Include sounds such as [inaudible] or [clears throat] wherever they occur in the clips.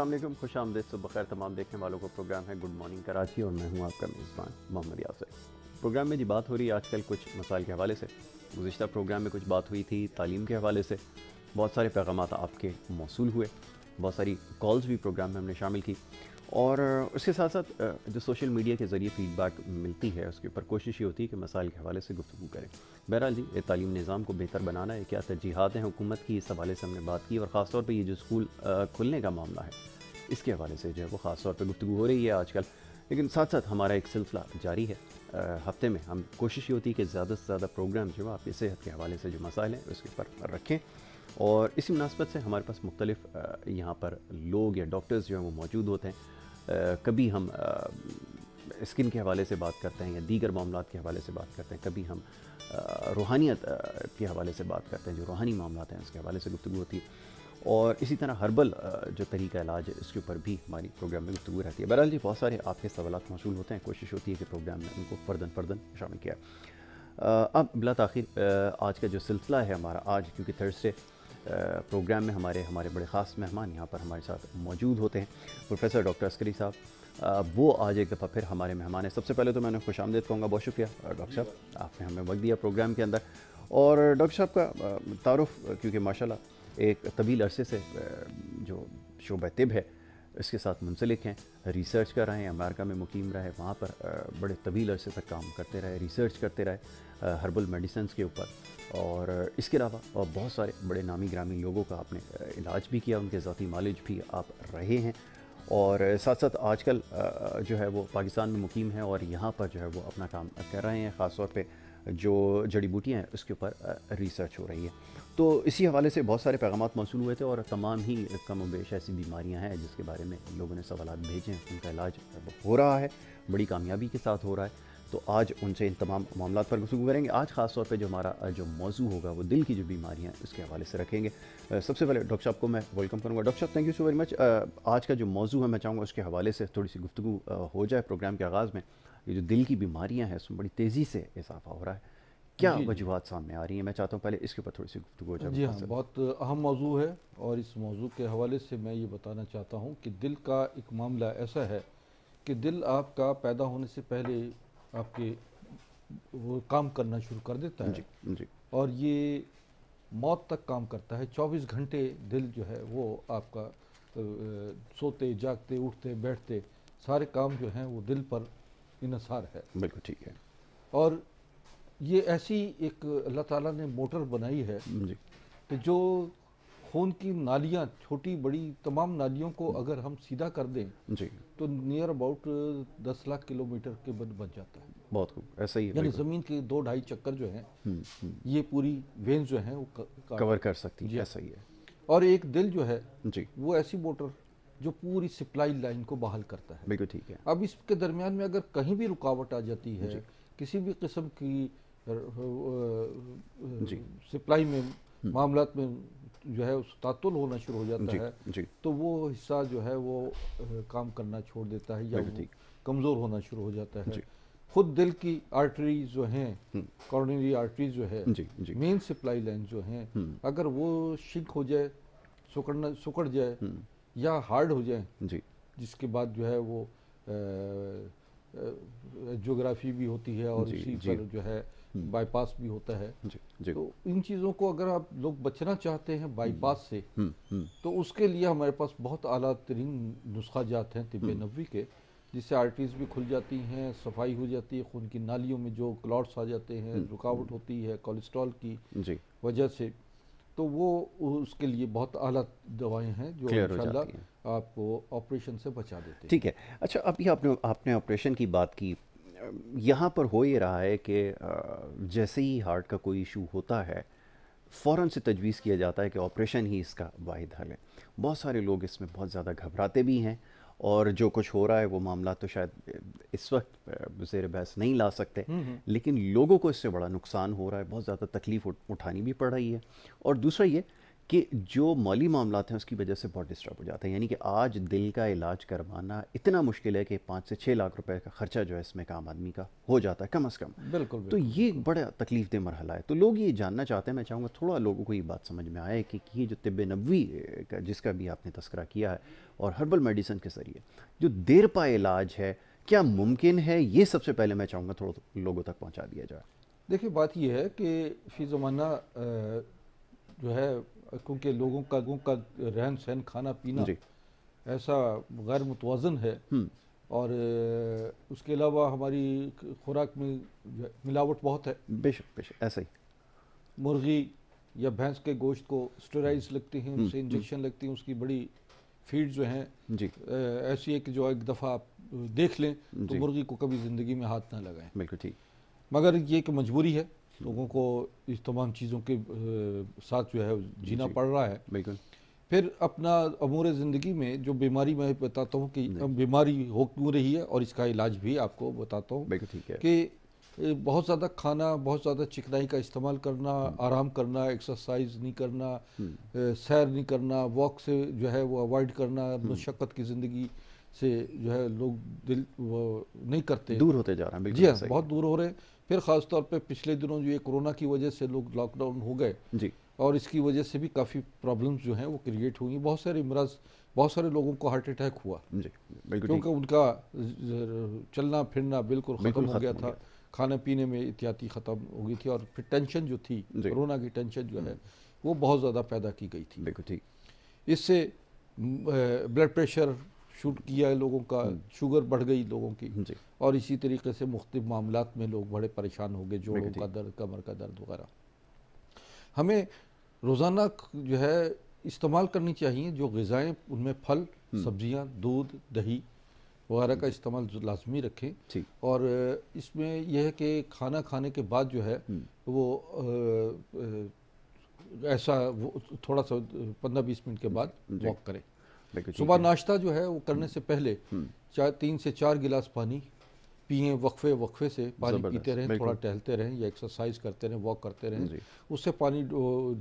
असलम खुश आमदेद सुबह तो बखैर तमाम देखने वालों को प्रोग्राम है गुड मॉर्निंग कराची और मैं हूँ आपका मेज़बान मोहम्मद यासर प्रोग्राम में जी बात हो रही है आजकल कुछ मसाइल के हवाले से गुज्तर प्रोग्राम में कुछ बात हुई थी तालीम के हवाले से बहुत सारे पैगाम आपके मौसू हुए बहुत सारी कॉल्स भी प्रोग्राम में हमने शामिल की और उसके साथ साथ जो सोशल मीडिया के ज़रिए फीडबैक मिलती है उसके ऊपर कोशिश ये होती है कि मसाइल के हवाले से गुफ्तु करें बहरहाल जी ये तालीम निज़ाम को बेहतर बनाना है क्या तरजीहत हैं हुकूमत की इस हवाले से हमने बात की और ख़ासतौर पर ये जो स्कूल खुलने का मामला है इसके हवाले से जो है वो ख़ास तौर पर गुफ्तु हो रही है आजकल लेकिन साथ साथ हमारा एक सिलसिला जारी है हफ्ते में हम कोशिश ये होती है कि ज़्यादा से ज़्यादा प्रोग्राम जो है आपकी सेहत के हवाले से जो मसाइल हैं उसके ऊपर रखें और इसी मुनासबत से हमारे पास मुख्तलिफ यहाँ पर लोग या डॉक्टर्स जो हैं वो मौजूद होते हैं कभी हम स्किन के हवाले से बात करते हैं या दीगर मामला के हवाले से बात करते हैं कभी हम रूहानियत के हवाले से बात करते हैं जो रूहानी मामला हैं उसके हवाले से गुफ्तु होती है और इसी तरह हर्बल जो तरीका इलाज है इसके ऊपर भी हमारी प्रोग्राम में गुफ्तु रहती है बहरहाल जी बहुत सारे आपके सवाल मौसू होते हैं कोशिश होती है कि प्रोग्राम में उनको फ़र्दन फ़र्दन शामिल किया अब बिला तखिर आज का जो सिलसिला है हमारा आज क्योंकि थर्सडे प्रोग्राम में हमारे हमारे बड़े ख़ास मेहमान यहाँ पर हमारे साथ मौजूद होते हैं प्रोफेसर डॉक्टर अस्करी साहब वो आज एक दफ़ा फिर हमारे मेहमान हैं सबसे पहले तो मैं उन्हें खुश आमदेद कहूँगा बहुत शुक्रिया डॉक्टर साहब आपने हमें वक्त दिया प्रोग्राम के अंदर और डॉक्टर साहब का तारफ़ क्योंकि माशाल्लाह एक तवील अरसे से जो शोब तिब है इसके साथ मुंसलिक हैं रिसर्च कर रहे हैं अमेरिका में मुकीम रहे वहाँ पर बड़े तवील अरसे तक काम करते रहे रिसर्च करते रहे हर्बल मेडिसन के ऊपर और इसके अलावा और बहुत सारे बड़े नामी ग्रामी लोगों का आपने इलाज भी किया उनके ज़ाती मालिज भी आप रहे हैं और साथ साथ आजकल जो है वो पाकिस्तान में मुकीम है और यहाँ पर जो है वो अपना काम कर रहे हैं ख़ास तौर जो जड़ी बूटियाँ हैं उसके ऊपर रिसर्च हो रही है तो इसी हवाले से बहुत सारे पैगाम मौसू हुए थे और तमाम ही कम वेश ऐसी बीमारियाँ हैं जिसके बारे में लोगों ने सवाल भेजे हैं उनका इलाज हो रहा है बड़ी कामयाबी के साथ हो रहा है तो आज उनसे इन तमाम मामला पर गुफगू करेंगे आज ख़ास तौर पर जो हमारा जो मौजू होगा वो दिल की जो बीमारियाँ उसके हवाले से रखेंगे सबसे पहले डॉक्टर साहब को मैं वेलकम करूँगा डॉक्टर साहब thank you so very much आज का जो मौजू है मैं चाहूँगा उसके हवाले से थोड़ी सी गुफ्तु हो जाए प्रोग्राम के आगाज़ में ये जो दिल की बीमारियाँ हैं उसमें बड़ी तेज़ी से इजाफा हो रहा है क्या वजूहत सामने आ रही हैं मैं चाहता हूँ पहले इसके ऊपर थोड़ी सी गुफ्तु जी हाँ बहुत अहम मौजू है और इस मौजू के हवाले से मैं ये बताना चाहता हूँ कि दिल का एक मामला ऐसा है कि दिल आपका पैदा होने से पहले आपके वो काम करना शुरू कर देता है जी, जी। और ये मौत तक काम करता है 24 घंटे दिल जो है वो आपका सोते जागते उठते बैठते सारे काम जो हैं वो दिल पर इनसार है बिल्कुल ठीक है और ये ऐसी एक अल्लाह ताला ने मोटर बनाई है कि जो खून की नालियाँ छोटी बड़ी तमाम नालियों को अगर हम सीधा कर दें जी तो नियर अबाउट दस लाख किलोमीटर के बन बन जाता है बहुत खूब ऐसा ही यानी ज़मीन के दो ढाई चक्कर जो हैं हम्म, हम्म। ये पूरी वेन जो है वो कवर कर सकती है ऐसा ही है और एक दिल जो है जी वो ऐसी मोटर जो पूरी सप्लाई लाइन को बहाल करता है बिल्कुल ठीक है अब इसके दरमियान में अगर कहीं भी रुकावट आ जाती है किसी भी किस्म की सप्लाई में हम्म। मामला में जो है उस तातुल होना शुरू हो जाता जी, है जी। तो वो हिस्सा जो है वो काम करना छोड़ देता है या कमज़ोर होना शुरू हो जाता है खुद दिल की आर्टरी जो हैं हम्म। कॉर्नरी आर्टरी जो है मेन सप्लाई लाइन जो हैं हम्म। अगर वो शिंक हो जाए सुकड़ना सुकड़ जाए या हार्ड हो जाए जिसके बाद जो है वो जोग्राफी भी होती है और इसी पर जो है बाईपास हम्म। भी होता है जी, जी. तो इन चीज़ों को अगर आप लोग बचना चाहते हैं बाईपास हम्म। से हम्म, तो उसके लिए हमारे पास बहुत अला तरीन नुस्खा जात हैं तिब नबी के जिससे आर्टरीज भी खुल जाती हैं सफाई हो जाती है खून की नालियों में जो क्लॉट्स आ जाते हैं रुकावट होती है कोलेस्ट्रॉल की वजह से तो वो उसके लिए बहुत अहला दवाएं हैं जो इंशाल्लाह आपको ऑपरेशन से बचा देते हैं ठीक है अच्छा अभी आपने आपने ऑपरेशन की बात की यहाँ पर हो ये रहा है कि जैसे ही हार्ट का कोई इशू होता है फ़ौर से तजवीज़ किया जाता है कि ऑपरेशन ही इसका वाहिद हल है बहुत सारे लोग इसमें बहुत ज़्यादा घबराते भी हैं और जो कुछ हो रहा है वो मामला तो शायद इस वक्त जेर बहस नहीं ला सकते हम्म, हम्म। लेकिन लोगों को इससे बड़ा नुकसान हो रहा है बहुत ज़्यादा तकलीफ़ उठानी भी पड़ रही है और दूसरा ये कि जो मौली मामला हैं उसकी वजह से बहुत डिस्टर्ब हो जाता है यानी कि आज दिल का इलाज करवाना इतना मुश्किल है कि पाँच से छः लाख रुपए का खर्चा जो है इसमें काम आदमी का हो जाता है कम अज़ कम बिल्कुल, तो बिल्कुल तो ये एक बड़ा तकलीफ दह मरहला है तो लोग ये जानना चाहते हैं मैं चाहूँगा थोड़ा लोगों को ये बात समझ में आए कि ये जो तिब नबी का जिसका भी आपने तस्करा किया है और हर्बल मेडिसिन के ज़रिए जो देर पा इलाज है क्या मुमकिन है ये सबसे पहले मैं चाहूँगा थोड़ा लोगों तक पहुँचा दिया जाए देखिए बात यह है कि फ़ी ज़माना जो है क्योंकि लोगों का लोगों का रहन सहन खाना पीना ऐसा गैर मुतवाजन है हम्म। और उसके अलावा हमारी खुराक में मिलावट बहुत है बेशक बेशक ऐसा ही मुर्गी या भैंस के गोश्त को स्टेराइज हम्म। लगती हैं हम्म, उनसे इंजेक्शन लगती हैं उसकी बड़ी फीड जो हैं ऐसी है कि जो एक दफ़ा आप देख लें तो मुर्गी को कभी ज़िंदगी में हाथ ना लगाएं बिल्कुल ठीक मगर ये एक मजबूरी है लोगों को इस तमाम चीज़ों के साथ जो है जीना पड़ रहा है बिल्कुल फिर अपना अमूर ज़िंदगी में जो बीमारी मैं बताता हूँ कि बीमारी हो क्यों रही है और इसका इलाज भी आपको बताता हूँ ठीक है कि बहुत ज़्यादा खाना बहुत ज़्यादा चिकनाई का इस्तेमाल करना हम्म। आराम करना एक्सरसाइज नहीं करना हम्म। सैर नहीं करना वॉक से जो है वो अवॉइड करना मशक्क़त हम्म। की ज़िंदगी से जो है लोग दिल वो नहीं करते दूर होते जा रहे हैं जी हाँ बहुत दूर हो रहे हैं फिर ख़ासतौर पर पिछले दिनों जो ये कोरोना की वजह से लोग लॉकडाउन हो गए जी और इसकी वजह से भी काफ़ी प्रॉब्लम्स जो हैं वो क्रिएट हुई बहुत सारे इमराज बहुत सारे लोगों को हार्ट अटैक हुआ जी क्योंकि उनका चलना फिरना बिल्कुल ख़त्म हो गया था खाने पीने में एहतियाती ख़त्म हो गई थी और फिर टेंशन जो थी कोरोना की टेंशन जो है हम्म। वो बहुत ज़्यादा पैदा की गई थी बिल्कुल ठीक इससे ब्लड प्रेशर शूट किया है लोगों का हम्म। शुगर बढ़ गई लोगों की और इसी तरीके से मुख्त मामला में लोग बड़े परेशान हो गए जोड़ों का दर्द कमर का दर्द वगैरह हमें रोज़ाना जो है इस्तेमाल करनी चाहिए जो गज़ाएँ उनमें फल हम्म। सब्जियाँ दूध दही वगैरह का इस्तेमाल लाजमी रखें और इसमें यह है कि खाना खाने के बाद जो है हम्म। वो ऐसा वो थोड़ा सा पंद्रह बीस मिनट के बाद वॉक करें सुबह नाश्ता जो है वो करने हम्म। से पहले हम्म। चार तीन से चार गिलास पानी पिए वक्फे वक्फे से पानी पीते रहें थोड़ा टहलते रहें या एक्सरसाइज करते रहें वॉक करते रहें उससे पानी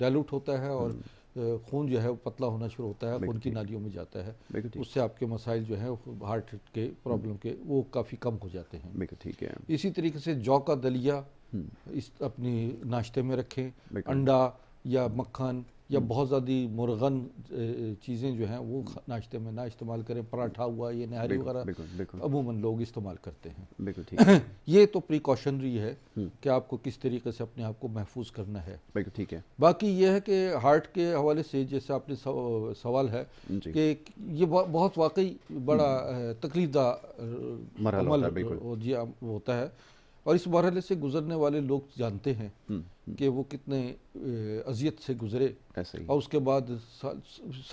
डायलूट होता है और हम्म। खून जो है पतला होना शुरू होता है खून की नालियों में जाता है उससे आपके मसाइल जो है हार्ट के प्रॉब्लम के वो काफ़ी कम हो जाते हैं ठीक है इसी तरीके से जौ का दलिया इस अपनी नाश्ते में रखें अंडा या मक्खन या हम्म। बहुत ज़्यादा मुर्गन चीज़ें जो हैं वो नाश्ते में ना इस्तेमाल करें पराठा हुआ ये नहारी वगैरह अमूमन लोग इस्तेमाल करते हैं बिल्कुल ठीक [clears throat] ये तो प्रिकॉशनरी है हम्म। कि आपको किस तरीके से अपने आप को महफूज करना है बिल्कुल ठीक है बाकी ये है कि हार्ट के हवाले से जैसे आपने सवाल है कि ये बहुत वाकई बड़ा हम्म। तकलीफदा होता है और इस मरहले से गुजरने वाले लोग जानते हैं हम्म, हम्म। कि वो कितने अजियत से गुजरे ऐसे ही और उसके बाद सा,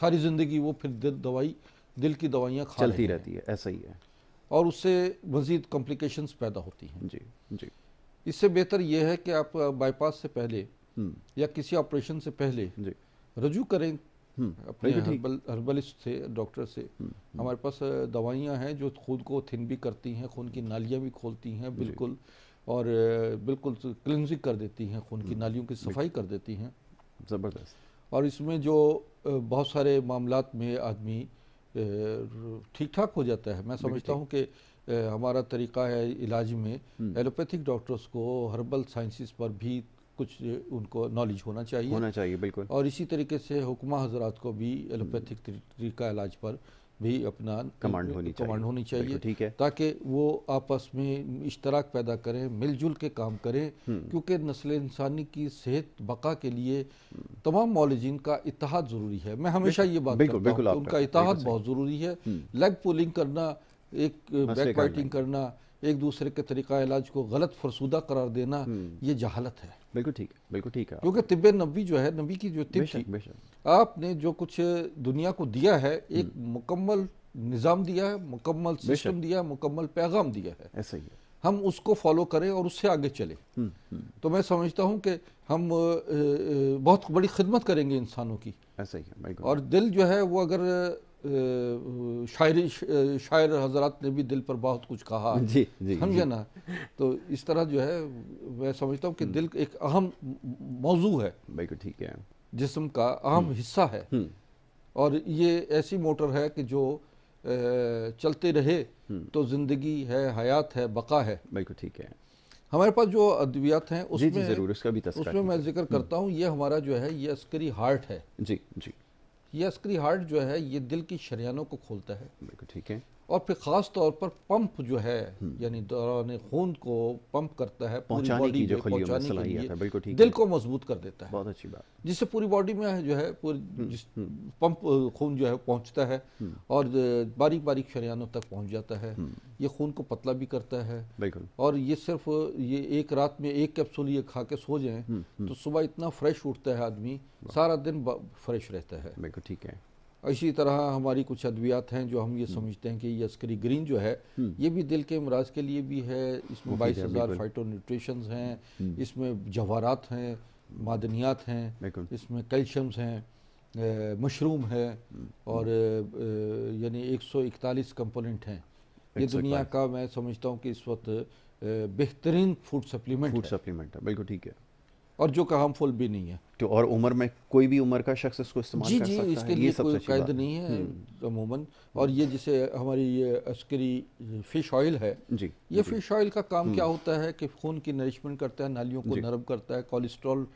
सारी ज़िंदगी वो फिर दिल दवाई दिल की दवाइयाँ चलती रहती है ऐसा ही है और उससे मज़ीद कॉम्प्लिकेशन पैदा होती हैं जी जी इससे बेहतर यह है कि आप बाईपास से पहले हम्म। या किसी ऑपरेशन से पहले जी रजू करें हम्म। अपने हर्बल हर्बलिस्ट से डॉक्टर से हम्म, हम्म। हमारे पास दवाइयाँ हैं जो खुद को थिन भी करती हैं खून की नालियाँ भी खोलती हैं बिल्कुल और बिल्कुल क्लिनजिंग कर देती हैं खून की नालियों की सफाई कर देती हैं ज़बरदस्त और इसमें जो बहुत सारे मामला में आदमी ठीक ठाक हो जाता है मैं समझता हूँ कि हमारा तरीका है इलाज में एलोपैथिक डॉक्टर्स को हर्बल साइंसिस पर भी कुछ उनको नॉलेज होना चाहिए होना चाहिए बिल्कुल और इसी तरीके से हुक्मा हजरात को भी एलोपैथिक तरीका इलाज पर भी अपना कमांड होनी कमांड होनी चाहिए ठीक है ताकि वो आपस में इश्तराक पैदा करें मिलजुल के काम करें हम्म। क्योंकि नस्ल इंसानी की सेहत बका के लिए तमाम मॉलिजिन का इतिहाद ज़रूरी है मैं हमेशा ये बात बिल्कुल, बिल्कुल तो उनका इतिहाद बहुत ज़रूरी है लेग हम्म। पुलिंग करना एक बैक बाइटिंग करना एक दूसरे के तरीका इलाज को गलत फरसूदा करार देना हम्म। ये जहालत है बिल्कुल ठीक है बिल्कुल ठीक है क्योंकि तिब्बे नबी जो है नबी की जो तिब बेशक, थी बेशक। आपने जो कुछ दुनिया को दिया है एक हम्म। मुकम्मल निज़ाम दिया है मुकम्मल सिस्टम दिया है मुकम्मल पैगाम दिया है ऐसा ही है हम उसको फॉलो करें और उससे आगे चले हम्म, हम्म। तो मैं समझता हूं कि हम बहुत बड़ी खिदमत करेंगे इंसानों की ऐसा ही है और दिल जो है वो अगर शायरी शायर हजरत ने भी दिल पर बहुत कुछ कहा जी, जी, समझे ना तो इस तरह जो है मैं समझता हूँ कि हम्म। दिल एक अहम मौजू है बिल्कुल ठीक है जिसम का अहम हम्म। हिस्सा है हम्म। और ये ऐसी मोटर है कि जो चलते रहे तो ज़िंदगी है हयात है बका है बिल्कुल ठीक है हमारे पास जो अद्वियात हैं उसमें ज़रूर उसका भी उसमें मैं जिक्र करता हूँ ये हमारा जो है ये अस्करी हार्ट है जी जी ये अस्करी हार्ट जो है ये दिल की शरियानों को खोलता है बिल्कुल ठीक है और फिर ख़ास तौर पर पंप जो है हम्म। यानी दौरान खून को पंप करता है पूरी बॉडी जो पहुंचाने के लिए बिल्कुल ठीक दिल को मजबूत कर देता है बहुत अच्छी बात जिससे पूरी बॉडी में जो है पूरी हम्म, जिस हम्म। पंप खून जो है पहुंचता है और बारीक बारीक शरियानों तक पहुंच जाता है ये खून को पतला भी करता है बिल्कुल और ये सिर्फ ये एक रात में एक कैप्सूल ये खा के सो जाए तो सुबह इतना फ्रेश उठता है आदमी सारा दिन फ्रेश रहता है बिल्कुल ठीक है इसी तरह हमारी कुछ अद्वियात हैं जो हम ये हम्म। समझते हैं कि ये अस्करी ग्रीन जो है हम्म। ये भी दिल के अमराज के लिए भी है इसमें बाईस हज़ार फाइटो न्यूट्रिशन हैं हम्म। इसमें जवहरात हैं मादनियात हैं इसमें कैल्शियम्स हैं मशरूम है और यानी एक सौ इकतालीस कंपोनेंट हैं ये दुनिया का मैं समझता हूँ कि इस वक्त बेहतरीन फूड सप्लीमेंट फूड सप्लीमेंट है बिल्कुल ठीक है और जो का फुल भी नहीं है तो और उम्र में कोई भी उम्र का शख्स इसको इस्तेमाल जी कर जी सकता इसके है। लिए कोई कैद नहीं है हम्म। अमूमन और ये जिसे हमारी ये अस्करी फिश ऑयल है जी ये फिश ऑयल का काम क्या हम्म। होता है कि खून की नरिशमेंट करता है नालियों को नरम करता है कोलेस्ट्रॉल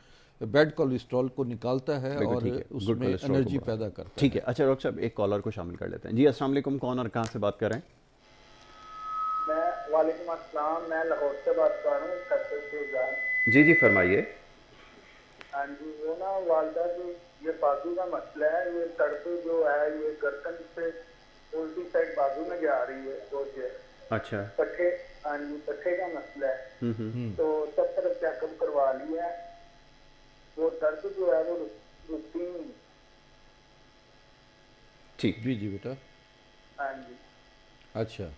बैड कोलेस्ट्रॉल को निकालता है और उसमें एनर्जी पैदा करता है ठीक है अच्छा डॉक्टर साहब एक कॉलर को शामिल कर लेते हैं जी असल कौन और कहाँ से बात कर रहे हैं मैं वालेकुम अस्सलाम मैं लाहौर से बात कर रहा हूँ जी जी फरमाइए हाँ जी वो ना वालदा जो ये बाजू का मसला है ये तड़प जो है ये गर्दन से उल्टी साइड बाजू में जा रही है तो ये अच्छा पट्टे हाँ जी पट्टे का मसला है हम्म, हम्म। हम्म। तो सब तरफ चेकअप करवा लिया है वो दर्द जो है वो रुकती नहीं ठीक जी जी बेटा हाँ जी अच्छा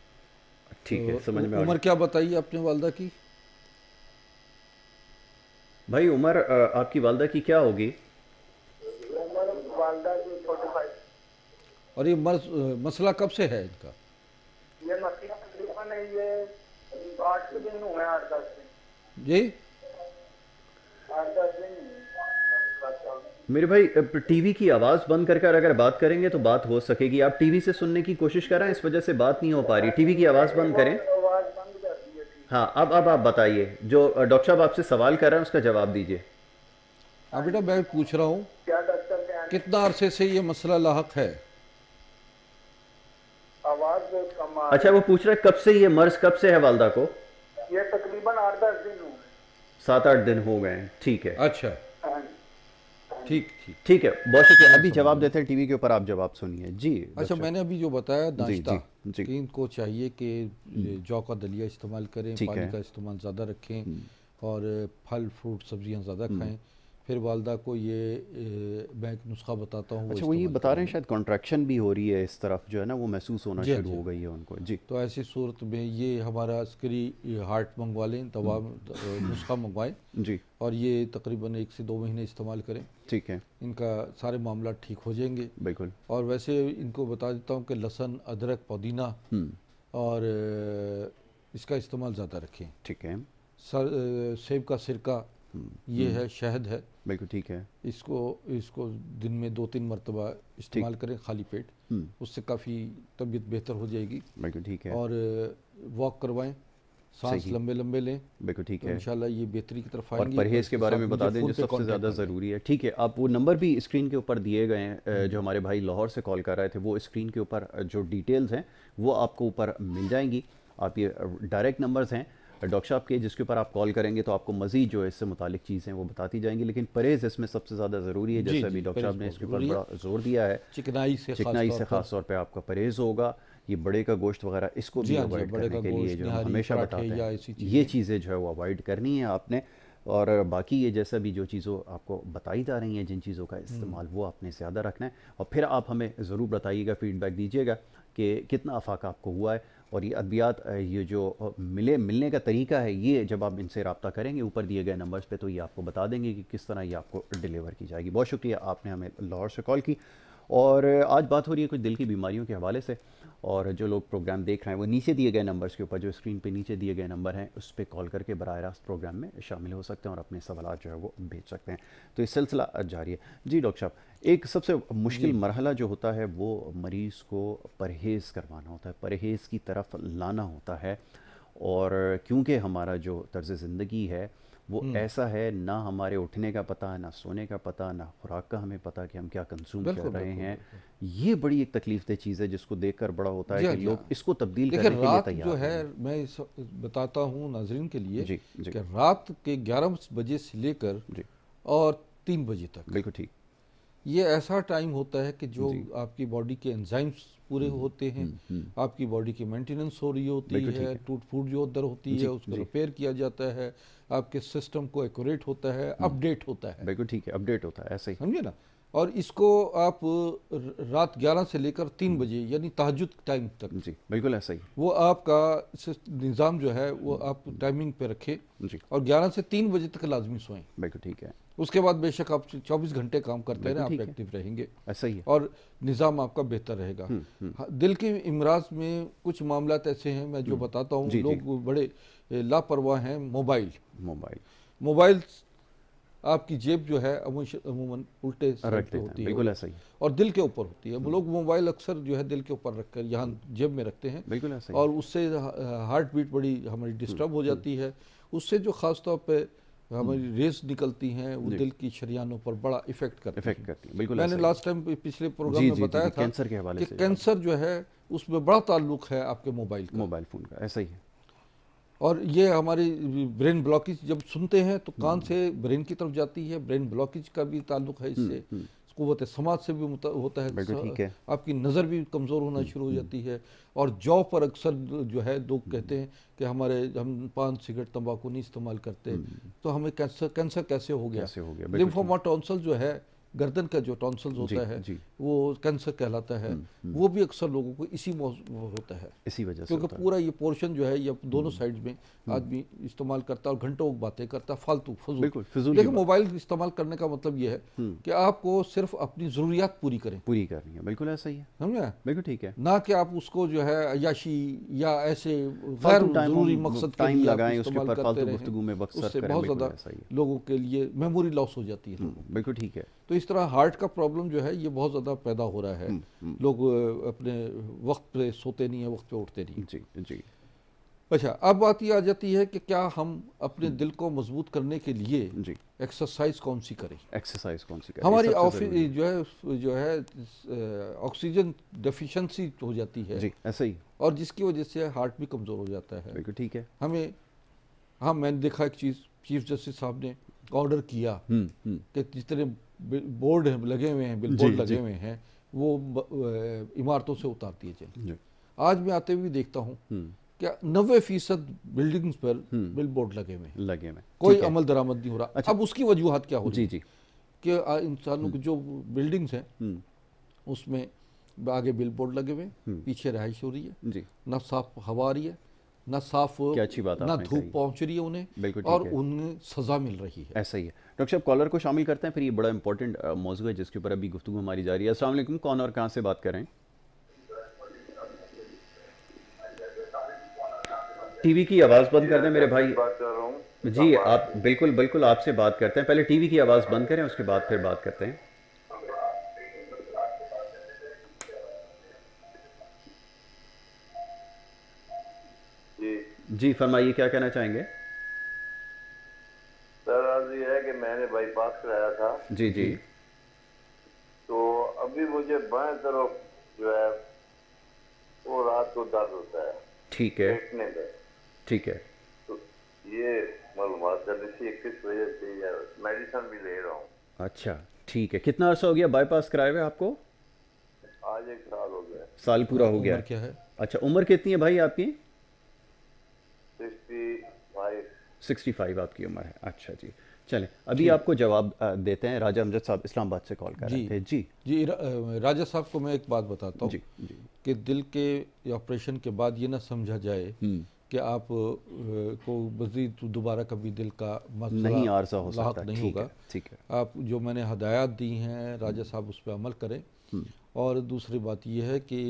ठीक है तो समझ में उम्र क्या बताई आपने वालदा की भाई उम्र आपकी वालदा की क्या होगी उम्र वालदा की 45 और ये मसला कब से है इनका ये मसला तकरीबन तो ये तो आठ दिन हुए दिन जी दिन मेरे भाई टीवी की आवाज़ बंद कर अगर बात करेंगे तो बात हो सकेगी आप टीवी से सुनने की कोशिश कर रहे हैं इस वजह से बात नहीं हो पा रही टीवी की आवाज़ बंद करें हाँ अब अब आप बताइए जो डॉक्टर साहब आपसे सवाल कर रहे हैं उसका जवाब दीजिए हाँ बेटा मैं पूछ रहा हूँ कितना अरसे से ये मसला लाक है आवाज कम आ अच्छा वो पूछ रहा है कब से ये मर्ज कब से है वालदा को ये तकरीबन आठ दस दिन हो गए सात आठ दिन हो गए ठीक है अच्छा ठीक ठीक ठीक है बहुत शुक्रिया अभी जवाब देते हैं टीवी के ऊपर आप जवाब सुनिए जी अच्छा मैंने अभी जो बताया नाश्ता इनको चाहिए कि हम्म। जौ का दलिया इस्तेमाल करें पानी का इस्तेमाल ज़्यादा रखें हम्म। और फल फ्रूट सब्जियां ज़्यादा हम्म। खाएं फिर वालदा को ये बैंक नुस्खा बताता हूँ अच्छा वो ये बता रहे हैं शायद कॉन्ट्रैक्शन भी हो रही है इस तरफ जो है ना वो महसूस होना शुरू हो गई है उनको जी तो ऐसी सूरत में ये हमारा अस्करी हार्ट मंगवा लें दवा हम्म। नुस्खा मंगवाएं जी और ये तकरीबन एक से दो महीने इस्तेमाल करें ठीक है इनका सारे मामला ठीक हो जाएंगे बिल्कुल और वैसे इनको बता देता हूँ कि लहसन अदरक पुदीना हम्म। और इसका इस्तेमाल ज़्यादा रखें ठीक है सर सेब का सिरका हम्म। ये है शहद है बिल्कुल ठीक है इसको इसको दिन में दो तीन मरतबा इस्तेमाल करें खाली पेट हम्म। उससे काफ़ी तबीयत बेहतर हो जाएगी बिल्कुल ठीक है और वॉक करवाएं सांस लंबे लंबे लें बिल्कुल ठीक तो है इंशाल्लाह ये बेहतरी की तरफ आएंगे परहेज के बारे में बता दें जो सबसे ज़्यादा ज़रूरी है ठीक है आप वो नंबर भी स्क्रीन के ऊपर दिए गए हैं जो हम्म। हमारे भाई लाहौर से कॉल कर रहे थे वो स्क्रीन के ऊपर जो डिटेल्स हैं वो आपको ऊपर मिल जाएंगी आप ये डायरेक्ट नंबर्स हैं डॉक्टर साहब के जिसके ऊपर आप कॉल करेंगे तो आपको मजीद जो है इससे मुतालिक चीज़ें वो बताती जाएंगी लेकिन परहेज़ इसमें सबसे ज़्यादा ज़रूरी है जैसे अभी डॉक्टर साहब ने इसके ऊपर बड़ा जोर दिया है चिकनाई से चिकनाई से खास तौर पर आपका परहेज़ होगा ये बड़े का गोश्त वगैरह इसको भी अवॉइड हाँ करने के लिए जो हमेशा बताते हैं ये चीज़ें जो है वो अवॉइड करनी है आपने और बाकी ये जैसा भी जो चीज़ों आपको बताई जा रही हैं जिन चीज़ों का हम्म। इस्तेमाल वो आपने ज़्यादा रखना है और फिर आप हमें ज़रूर बताइएगा फीडबैक दीजिएगा कि कितना अफाक आपको हुआ है और ये अद्वियात ये जो मिले मिलने का तरीका है ये जब आप इनसे रबता करेंगे ऊपर दिए गए नंबर्स पर तो ये आपको बता देंगे कि किस तरह ये आपको डिलीवर की जाएगी बहुत शुक्रिया आपने हमें लाहौर से कॉल की और आज बात हो रही है कुछ दिल की बीमारियों के हवाले से और जो लोग प्रोग्राम देख रहे हैं वो नीचे दिए गए नंबर्स के ऊपर जो स्क्रीन पे नीचे दिए गए नंबर हैं उस पर कॉल करके बर रास्त प्रोग्राम में शामिल हो सकते हैं और अपने सवाल जो है वो भेज सकते हैं तो ये सिलसिला जारी है जी डॉक्टर साहब एक सबसे मुश्किल मरहला जो होता है वो मरीज़ को परहेज़ करवाना होता है परहेज़ की तरफ लाना होता है और क्योंकि हमारा जो तर्ज़ ज़िंदगी है वो हम्म। ऐसा है ना हमारे उठने का पता ना सोने का पता ना खुराक का हमें पता कि हम क्या कंज्यूम कर रहे हैं ये बड़ी एक तकलीफ दे चीज़ है जिसको देखकर बड़ा होता है कि लोग इसको तब्दील करने के लिए तैयार जो है मैं बताता हूँ नाजरन के लिए जी, जी, कि रात के ग्यारह बजे से लेकर और तीन बजे तक बिल्कुल ठीक ये ऐसा टाइम होता है कि जो आपकी बॉडी के एंजाइम्स पूरे हम्म, होते हैं हम्म, हम्म। आपकी बॉडी की मेंटेनेंस हो रही होती है टूट फूट जो दर होती है उसको रिपेयर किया जाता है आपके सिस्टम को एक्यूरेट होता है अपडेट होता है बिल्कुल ठीक है अपडेट होता है ऐसे ही समझे ना और इसको आप रात 11 से लेकर 3 हम्म। बजे यानी तहजद टाइम तक जी बिल्कुल ऐसा ही वो आपका निज़ाम जो है वो हम्म। आप टाइमिंग पे रखें जी और 11 से 3 बजे तक लाजमी सोएं बिल्कुल ठीक है उसके बाद बेशक आप 24 घंटे काम करते रहें आप एक्टिव रहेंगे ऐसा ही है। और निज़ाम आपका बेहतर रहेगा हम्म, हाँ, दिल के इमराज में कुछ मामला ऐसे हैं मैं जो बताता हूँ लोग बड़े लापरवाह हैं मोबाइल मोबाइल मोबाइल आपकी जेब जो है अमूमन उल्टे होती है बिल्कुल ऐसा ही और दिल के ऊपर होती है हम्म। लोग मोबाइल अक्सर जो है दिल के ऊपर रख कर यहाँ जेब में रखते हैं बिल्कुल ऐसा और उससे हार्ट बीट बड़ी हमारी डिस्टर्ब हम्म, हो हम्म। जाती है उससे जो ख़ास तौर पर हमारी रेस निकलती हैं वो दिल की शरियानों पर बड़ा इफेक्ट करती इफेक्ट करती है बिल्कुल मैंने लास्ट टाइम पिछले प्रोग्राम में बताया था कैंसर के हवाले से कैंसर जो है उसमें बड़ा ताल्लुक है आपके मोबाइल मोबाइल फ़ोन का ऐसा ही है और ये हमारी ब्रेन ब्लॉकेज जब सुनते हैं तो कान हम्म। से ब्रेन की तरफ जाती है ब्रेन ब्लॉकेज का भी ताल्लुक है इससे हम्म, हम्म। कुत समाज से भी होता है, है आपकी नज़र भी कमज़ोर होना शुरू हो जाती है और जॉब पर अक्सर जो है लोग कहते हैं कि हमारे हम पान सिगरेट तंबाकू नहीं इस्तेमाल करते तो हमें कैंसर कैंसर कैसे हो गया, कैसे हो गया लिम्फोमा टॉन्सल जो है गर्दन का जो टॉन्सल होता है वो कैंसर कहलाता है हम्म, हम्म। वो भी अक्सर लोगों को इसी होता है इसी वजह से क्योंकि पूरा ये पोर्शन जो है ये हम्म। दोनों साइड में आदमी इस्तेमाल करता है और घंटों बातें करता फालतू फजूल लेकिन मोबाइल इस्तेमाल करने का मतलब ये है कि आपको सिर्फ अपनी ज़रूरियात पूरी करें पूरी करनी है बिल्कुल ऐसा ही है समझा बिल्कुल ठीक है ना कि आप उसको जो है अयाशी या ऐसे गैर ज़रूरी मकसद टाइम बहुत ज़्यादा लोगों के लिए मेमोरी लॉस हो जाती है बिल्कुल ठीक है तो इस तरह हार्ट का प्रॉब्लम जो है ये बहुत ज़्यादा पैदा हो रहा है हम्म, हम्म। लोग अपने वक्त पे सोते नहीं हैं वक्त पे उठते नहीं जी जी अच्छा अब बात ये आ जाती है कि क्या हम अपने हम्म। दिल को मजबूत करने के लिए एक्सरसाइज कौन सी करें एक्सरसाइज कौन सी करें हमारी ऑफिस जो है जो है ऑक्सीजन डेफिशिएंसी हो जाती है जी ऐसा ही और जिसकी वजह से हार्ट भी कमज़ोर हो जाता है बिल्कुल ठीक है हमें हाँ मैंने देखा एक चीज़ चीफ जस्टिस साहब ने ऑर्डर किया कि जितने बोर्ड लगे हुए हैं बिल बोर्ड लगे हुए हैं वो इमारतों से उतार दिए जाए आज मैं आते हुए देखता हूँ हम्म। क्या नब्बे फीसद बिल्डिंग्स पर हम्म। बिल बोर्ड लगे हुए हैं लगे हुए कोई अमल दरामद नहीं हो रहा अच्छा। अब उसकी वजूहत क्या हो जी जी कि इंसानों हम्म। की जो बिल्डिंग्स हैं उसमें आगे बिल बोर्ड लगे हुए पीछे रहाइश हो रही है ना साफ हवा आ रही है ना साफ क्या अच्छी बात ना धूप पहुंच रही है उन्हें बिल्कुल और उन्हें सज़ा मिल रही है ऐसा ही है डॉक्टर साहब कॉलर को शामिल करते हैं फिर ये बड़ा इंपॉर्टेंट मौजू है जिसके ऊपर अभी गुफ्तु हमारी जा रही है असल कौन और कहाँ से बात कर रहे हैं टीवी की आवाज़ बंद कर दें मेरे भाई बात कर रहा हूँ जी आप बिल्कुल बिल्कुल आपसे बात करते हैं पहले टीवी की आवाज़ बंद करें उसके बाद फिर बात करते हैं जी फरमाइए क्या कहना चाहेंगे सर आज ये है कि मैंने बाईपास कराया था जी जी तो अभी मुझे बाएं तरफ जो है वो रात को दर्द होता है ठीक है में ठीक है तो ये मालूम करनी चाहिए किस वजह से या मेडिसिन भी ले रहा हूँ अच्छा ठीक है कितना अर्सा हो गया बाईपास कराए हुए आपको आज एक साल हो गया साल पूरा हो गया क्या है अच्छा उम्र कितनी है भाई आपकी सिक्सटी फाइव आपकी उम्र है अच्छा जी चलें अभी आपको जवाब देते हैं राजा अमजद साहब इस्लामाबाद से कॉल कर रहे थे जी जी रा, राजा साहब को मैं एक बात बताता हूँ जी, जी कि दिल के ऑपरेशन के बाद ये ना समझा जाए हम्म। कि आप को मजीद दोबारा कभी दिल का नहीं आरसा हो सकता नहीं होगा ठीक है आप जो मैंने हदायत दी हैं राजा हम्म। साहब उस पर अमल करें हम्म। और दूसरी बात यह है कि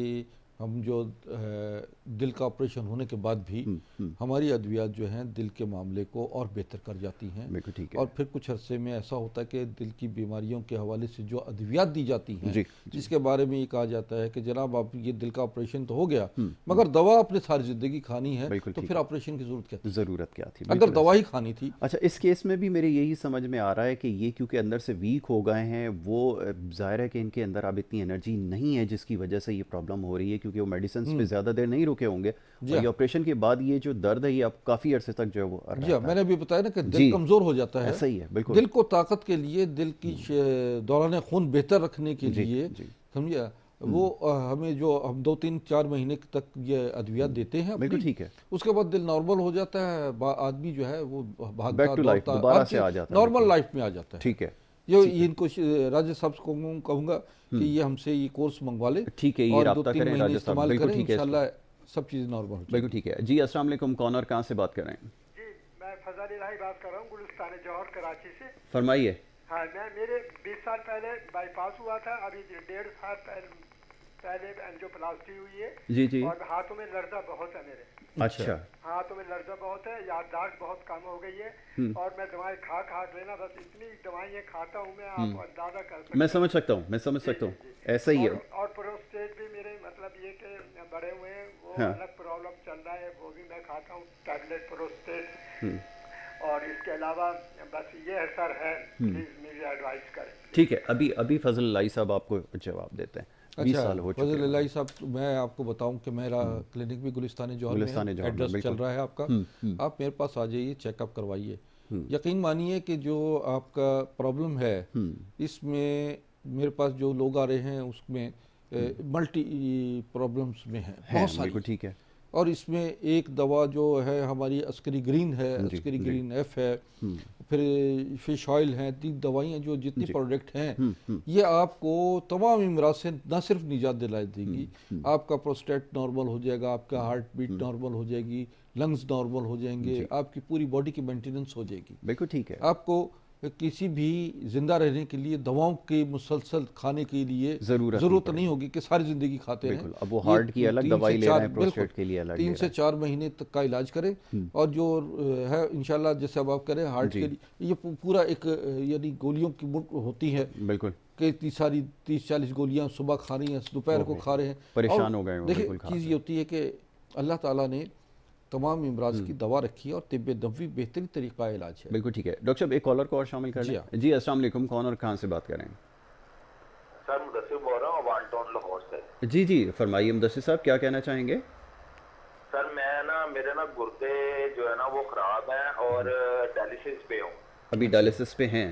हम जो दिल का ऑपरेशन होने के बाद भी हम्म, हम्म। हमारी अद्वियात जो हैं दिल के मामले को और बेहतर कर जाती हैं ठीक है और फिर कुछ अरसे में ऐसा होता है कि दिल की बीमारियों के हवाले से जो अद्वियात दी जाती हैं जिसके बारे में ये कहा जाता है कि जनाब आप ये दिल का ऑपरेशन तो हो गया हम्म, मगर दवा आपने सारी ज़िंदगी खानी है तो फिर ऑपरेशन की ज़रूरत क्या थी ज़रूरत क्या थी अगर दवा ही खानी थी अच्छा इस केस में भी मेरे यही समझ में आ रहा है कि ये क्योंकि अंदर से वीक हो गए हैं वो ज़ाहिर है कि इनके अंदर अब इतनी एनर्जी नहीं है जिसकी वजह से ये प्रॉब्लम हो रही है क्योंकि वो मेडिसिन पे हम्म। ज़्यादा देर नहीं रुके होंगे और ये ऑपरेशन हाँ। के बाद ये जो दर्द है ये आप काफ़ी अरसे तक जो है वो जी हाँ, मैंने अभी बताया ना कि दिल कमज़ोर हो जाता है ऐसा ही है बिल्कुल दिल को ताकत के लिए दिल की हम्म। दौरान खून बेहतर रखने के लिए समझिए हम्म। वो हमें जो हम दो तीन चार महीने तक ये अद्वियात देते हैं बिल्कुल ठीक है उसके बाद दिल नॉर्मल हो जाता है आदमी जो है वो भागता नॉर्मल लाइफ में आ जाता है ठीक है जो इनको राज्य साहब को कहूंगा कि हम्म। ये हमसे ये कोर्स मंगवा ले ठीक है ये और दो तीन महीने इस्तेमाल करें इंशाल्लाह सब चीज़ नॉर्मल बिल्कुल ठीक है जी अस्सलाम वालेकुम कौन और कहाँ से बात कर रहे हैं जी मैं फजाल इलाही बात कर रहा हूँ गुलिस्तान जौहर कराची से फरमाइए हाँ मैं मेरे 20 साल पहले बाईपास हुआ था अभी डेढ़ साल पहले पहले एंजियोप्लास्टी हुई है जी जी और हाथों में लर्जा बहुत है मेरे अच्छा हाथों में लर्जा बहुत है याददाश्त बहुत कम हो गई है हम्म। और मैं दवाई खा खा लेना बस इतनी दवाई खाता हूँ मैं आप हम्म। अंदाजा कर मैं समझ सकता हूँ मैं समझ सकता हूँ ऐसा ही है और, प्रोस्टेट भी मेरे मतलब ये के बड़े हुए हैं वो हाँ। अलग प्रॉब्लम चल रहा है वो भी मैं खाता हूँ टैबलेट प्रोस्टेट हम्म। और इसके अलावा बस ये है सर है प्लीज मेरी एडवाइस करें ठीक है अभी अभी फजल लाई साहब आपको जवाब देते हैं अच्छा, साल हो चुके साहब मैं आपको बताऊं कि मेरा हम्म। क्लिनिक भी गुलिस्तानी जो एड्रेस चल रहा है आपका हम्म, हम्म। आप मेरे पास आ जाइए चेकअप करवाइए यकीन मानिए कि जो आपका प्रॉब्लम है इसमें मेरे पास जो लोग आ रहे हैं उसमें मल्टी प्रॉब्लम्स में है बहुत सारी ठीक है और इसमें एक दवा जो है हमारी अस्करी ग्रीन है अस्करी ग्रीन एफ है फिर फिश ऑयल हैं तीन दवाइयाँ जो जितनी प्रोडक्ट हैं हम्म, हम्म। ये आपको तमाम अमराज से न सिर्फ निजात दिला देगी हम्म, आपका प्रोस्टेट नॉर्मल हो जाएगा आपका हार्ट बीट नॉर्मल हो जाएगी लंग्स नॉर्मल हो जाएंगे आपकी पूरी बॉडी की मेंटेनेंस हो जाएगी बिल्कुल ठीक है आपको किसी भी जिंदा रहने के लिए दवाओं के मुसलसल खाने के लिए जरूरत जरूरत नहीं होगी कि सारी जिंदगी खाते हैं अब वो हार्ट की अलग दवाई ले रहे हैं प्रोस्टेट के लिए अलग तीन से चार महीने तक का इलाज करें हम्म। और जो है इंशाल्लाह जैसे अब आप करें हार्ट के लिए ये पूरा एक यानी गोलियों की होती है बिल्कुल कि सारी तीस चालीस गोलियां सुबह खा रही हैं दोपहर को खा रहे हैं परेशान हो गए देखिए चीज़ ये होती है कि अल्लाह ताला ने तमाम इमराज की हम्म। दवा रखी है और तिब नबी बेहतरीन तरीका इलाज है बिल्कुल ठीक है डॉक्टर साहब एक कॉलर को और शामिल कर जी हाँ। जी असलम कौन और कहाँ से बात करें सर मुदसिर बोल रहा हूँ वालटोन लाहौर से जी जी फरमाइए मुदसिर साहब क्या कहना चाहेंगे सर मैं ना मेरे ना गुर्दे जो है ना वो ख़राब हैं और डायलिसिस पे हूँ अभी डायलिसिस पे हैं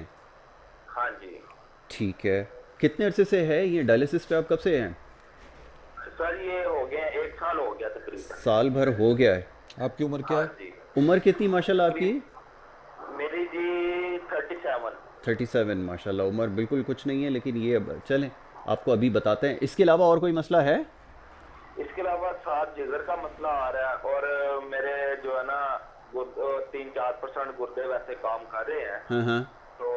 हाँ जी ठीक है कितने अरसे से है ये डायलिसिस पे आप कब से हैं सर ये हो गया एक साल हो गया तकरीबन साल भर हो गया है आपकी उम्र क्या हाँ है उम्र कितनी माशाल्लाह आपकी मेरी जी थर्टी सेवन थर्टी सेवन माशाल्लाह उम्र बिल्कुल कुछ नहीं है लेकिन ये अब चलें आपको अभी बताते हैं इसके अलावा और कोई मसला है इसके अलावा साहब जिगर का मसला आ रहा है और मेरे जो है ना तीन चार परसेंट गुर्दे वैसे काम कर रहे हैं हाँ, हाँ। तो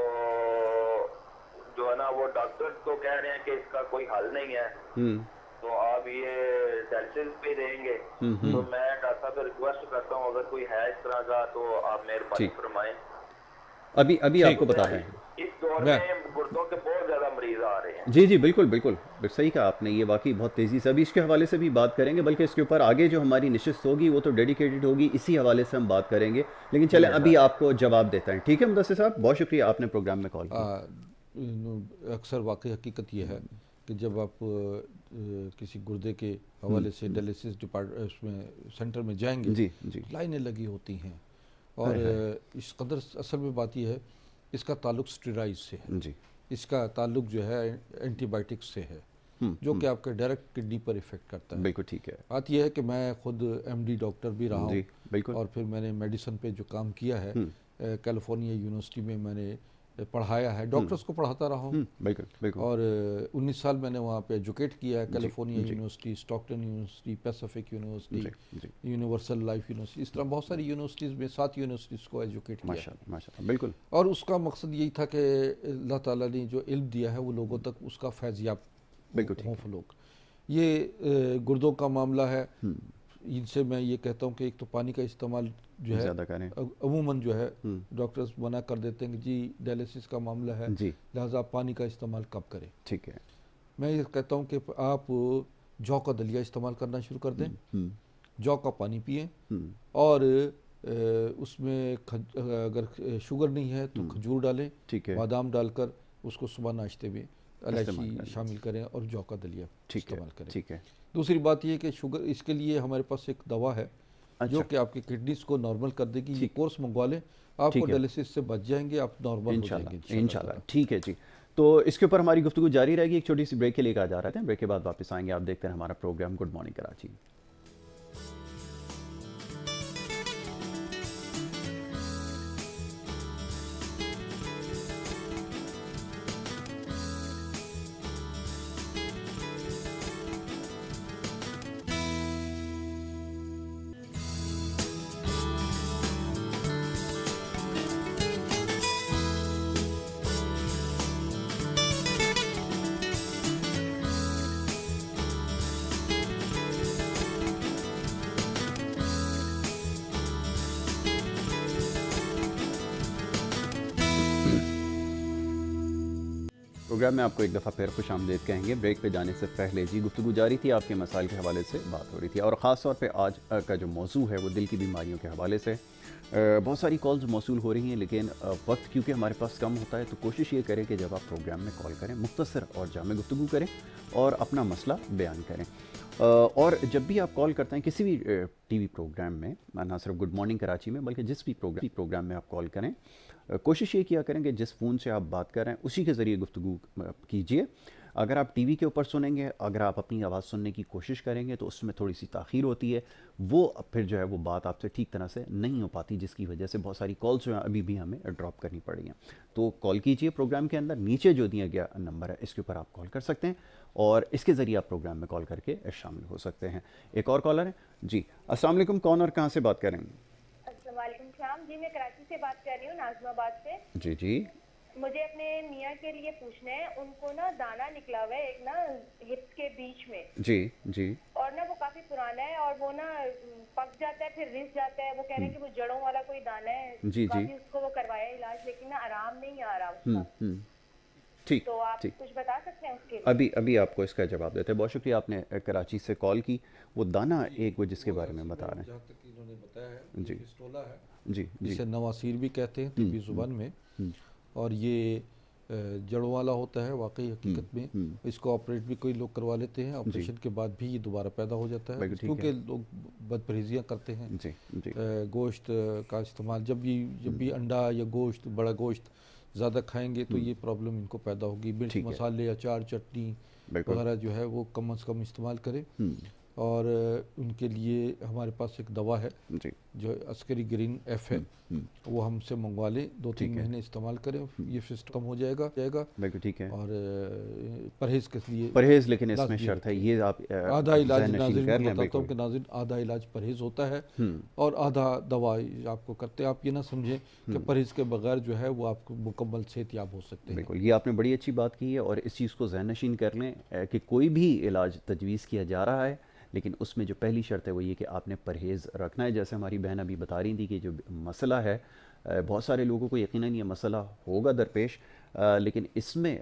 जो है ना वो डॉक्टर तो कह रहे हैं कि इसका कोई हल नहीं है हम्म। तो आप ये सेल्सियस पे देंगे तो मैं डॉक्टर साहब रिक्वेस्ट करता हूँ अगर कोई है इस तरह का तो आप मेरे पास फरमाए अभी अभी आपको बता रहे हैं इस दौर में गुर्दों के बहुत ज़्यादा मरीज आ रहे हैं जी जी बिल्कुल बिल्कुल सही कहा आपने ये वाकई बहुत तेज़ी से अभी इसके हवाले से भी बात करेंगे बल्कि इसके ऊपर आगे जो हमारी निश्चित होगी वो तो डेडिकेटेड होगी इसी हवाले से हम बात करेंगे लेकिन चले अभी आपको जवाब देता है ठीक है मुदस्सर साहब बहुत शुक्रिया आपने प्रोग्राम में कॉल अक्सर वाकई हकीकत यह है कि जब आप किसी गुर्दे के हवाले से डायलिसिस हम्म, डिपार्टमेंट हम्म। उसमें सेंटर में जाएंगे जी जी लाइनें लगी होती हैं और है है। इस कदर असल में बात यह है इसका ताल्लुक स्टेराइज से है जी इसका ताल्लुक जो है एंटीबायोटिक्स से है हम्म, जो कि आपके डायरेक्ट किडनी पर इफेक्ट करता है बिल्कुल ठीक है बात यह है कि मैं खुद एमडी डॉक्टर भी रहा हूँ और फिर मैंने मेडिसिन पे जो काम किया है कैलिफोर्निया यूनिवर्सिटी में मैंने पढ़ाया है डॉक्टर्स हम्म। को पढ़ाता रहा हूँ हम्म, और उन्नीस साल मैंने वहाँ पे एजुकेट किया है California university Stockton university Pacific university universal life university इस तरह बहुत सारी यूनिवर्सिटीज़ में सात यूनिवर्सिटीज़ को एजुकेट किया बिल्कुल और उसका मकसद यही था कि अल्लाह तला ने जो इल्म दिया है वो लोगों तक उसका फैजियाब बिल्कुल हों ये गुर्दों का मामला है हम्म। इनसे मैं ये कहता हूँ कि एक तो पानी का इस्तेमाल जो है अमूमन जो है हम्म। डॉक्टर्स मना कर देते हैं कि जी डायलिसिस का मामला है लिहाजा आप पानी का इस्तेमाल कब करें ठीक है मैं ये कहता हूँ कि आप जौ का दलिया इस्तेमाल करना शुरू कर दें हम्म। हम्म। जौ का पानी पिए और उसमें अगर शुगर नहीं है तो खजूर डालें ठीक है बादाम डालकर उसको सुबह नाश्ते में इलायची शामिल करें और जौ का दलिया इस्तेमाल करें ठीक है दूसरी बात यह कि शुगर इसके लिए हमारे पास एक दवा है अच्छा। जो कि आपकी किडनीज को नॉर्मल कर देगी ये कोर्स मंगवा लें आपको डायलिसिस से बच जाएंगे आप नॉर्मल हो जाएंगे इंशाल्लाह ठीक है जी तो इसके ऊपर हमारी गुफ्तु जारी रहेगी एक छोटी सी ब्रेक के लिए कहा जा रहा है ब्रेक के बाद वापस आएंगे आप देखते हैं हमारा program good morning Karachi programme में आपको एक दफ़ा फिर खुश आमदेद कहेंगे ब्रेक पे जाने से पहले जी गुफ्तु जारी थी आपके मसाइल के हवाले से बात हो रही थी और ख़ास तौर पर आज का जो मौजू है वो दिल की बीमारियों के हवाले से बहुत सारी कॉल्स मौसू हो रही हैं लेकिन वक्त क्योंकि हमारे पास कम होता है तो कोशिश ये करें कि जब आप प्रोग्राम में कॉल करें मुख्तर और जाम गुफ्तु करें और अपना मसला बयान करें और जब भी आप कॉल करते हैं किसी भी वी प्रोग्राम में ना सिर्फ गुड मॉर्निंग कराची में बल्कि जिस भी प्रोग्राम प्रोग्राम में आप कॉल करें कोशिश ये किया करें कि जिस फ़ोन से आप बात कर रहे हैं उसी के ज़रिए गुफ्तु कीजिए अगर आप टीवी के ऊपर सुनेंगे अगर आप अपनी आवाज़ सुनने की कोशिश करेंगे तो उसमें थोड़ी सी तखीर होती है वो फिर जो है वो बात आपसे ठीक तरह से नहीं हो पाती जिसकी वजह से बहुत सारी कॉल्स जो हैं अभी भी हमें ड्रॉप करनी पड़ी हैं तो कॉल कीजिए प्रोग्राम के अंदर नीचे जो दिया गया नंबर है इसके ऊपर आप कॉल कर सकते हैं और इसके ज़रिए आप प्रोग्राम में कॉल करके शामिल हो सकते हैं एक और कॉलर है जी असल कौन और कहाँ से बात करेंगे शाम जी मैं कराची से बात कर रही हूँ नाजमाबाद से जी जी मुझे अपने मियाँ के लिए पूछना है उनको ना दाना निकला हुआ है एक ना हिप्स के बीच में जी जी और ना वो काफी पुराना है और वो ना पक जाता है फिर रिस जाता है वो कह रहे हैं कि वो हम्म। जड़ों वाला कोई दाना है जी जी उसको वो करवाया इलाज लेकिन ना आराम नहीं आ रहा उसका हम्म, हम्म। ठीक तो आप ठीक कुछ बता सकते हैं उसके लिए? अभी अभी आपको इसका जवाब देते हैं बहुत शुक्रिया आपने कराची से कॉल की वो दाना एक वो जिसके बारे में बता रहे हैं जी है जी जिसे नवासीर भी कहते हैं तिबी हम्म, ज़ुबान हम्म, में हम्म। और ये जड़ों वाला होता है वाकई हकीकत में इसको ऑपरेट भी कोई लोग करवा लेते हैं ऑपरेशन के बाद भी ये दोबारा पैदा हो जाता है क्योंकि लोग बदपरहेजियाँ करते हैं गोश्त का इस्तेमाल जब भी जब भी अंडा या गोश्त बड़ा गोश्त ज़्यादा खाएंगे तो ये प्रॉब्लम इनको पैदा होगी मिर्च मसाले अचार चटनी वगैरह जो है वो कम अज़ कम इस्तेमाल करें और उनके लिए हमारे पास एक दवा है जो अस्करी ग्रीन एफ है हम्म, हम्म। वो हमसे मंगवा लें दो तीन महीने इस्तेमाल करें हम्म। ये फिस्ट कम हो जाएगा जाएगा बिल्कुल ठीक है और परहेज के लिए परहेज लेकिन इसमें शर्त है ये आप आधा इलाज नाजिर बताता हूँ कि आधा इलाज परहेज होता है और आधा दवा आपको करते हैं आप ये ना समझें कि परहेज के बगैर जो है वो आपको मुकम्मल सेहत याब हो सकते हैं बिल्कुल ये आपने बड़ी अच्छी बात की है और इस चीज़ को जहन नशीन कर लें कि कोई भी इलाज तजवीज़ किया जा रहा है लेकिन उसमें जो पहली शर्त है वो ये कि आपने परहेज़ रखना है जैसे हमारी बहन अभी बता रही थी कि जो मसला है बहुत सारे लोगों को यकीन ये मसला होगा दरपेश लेकिन इसमें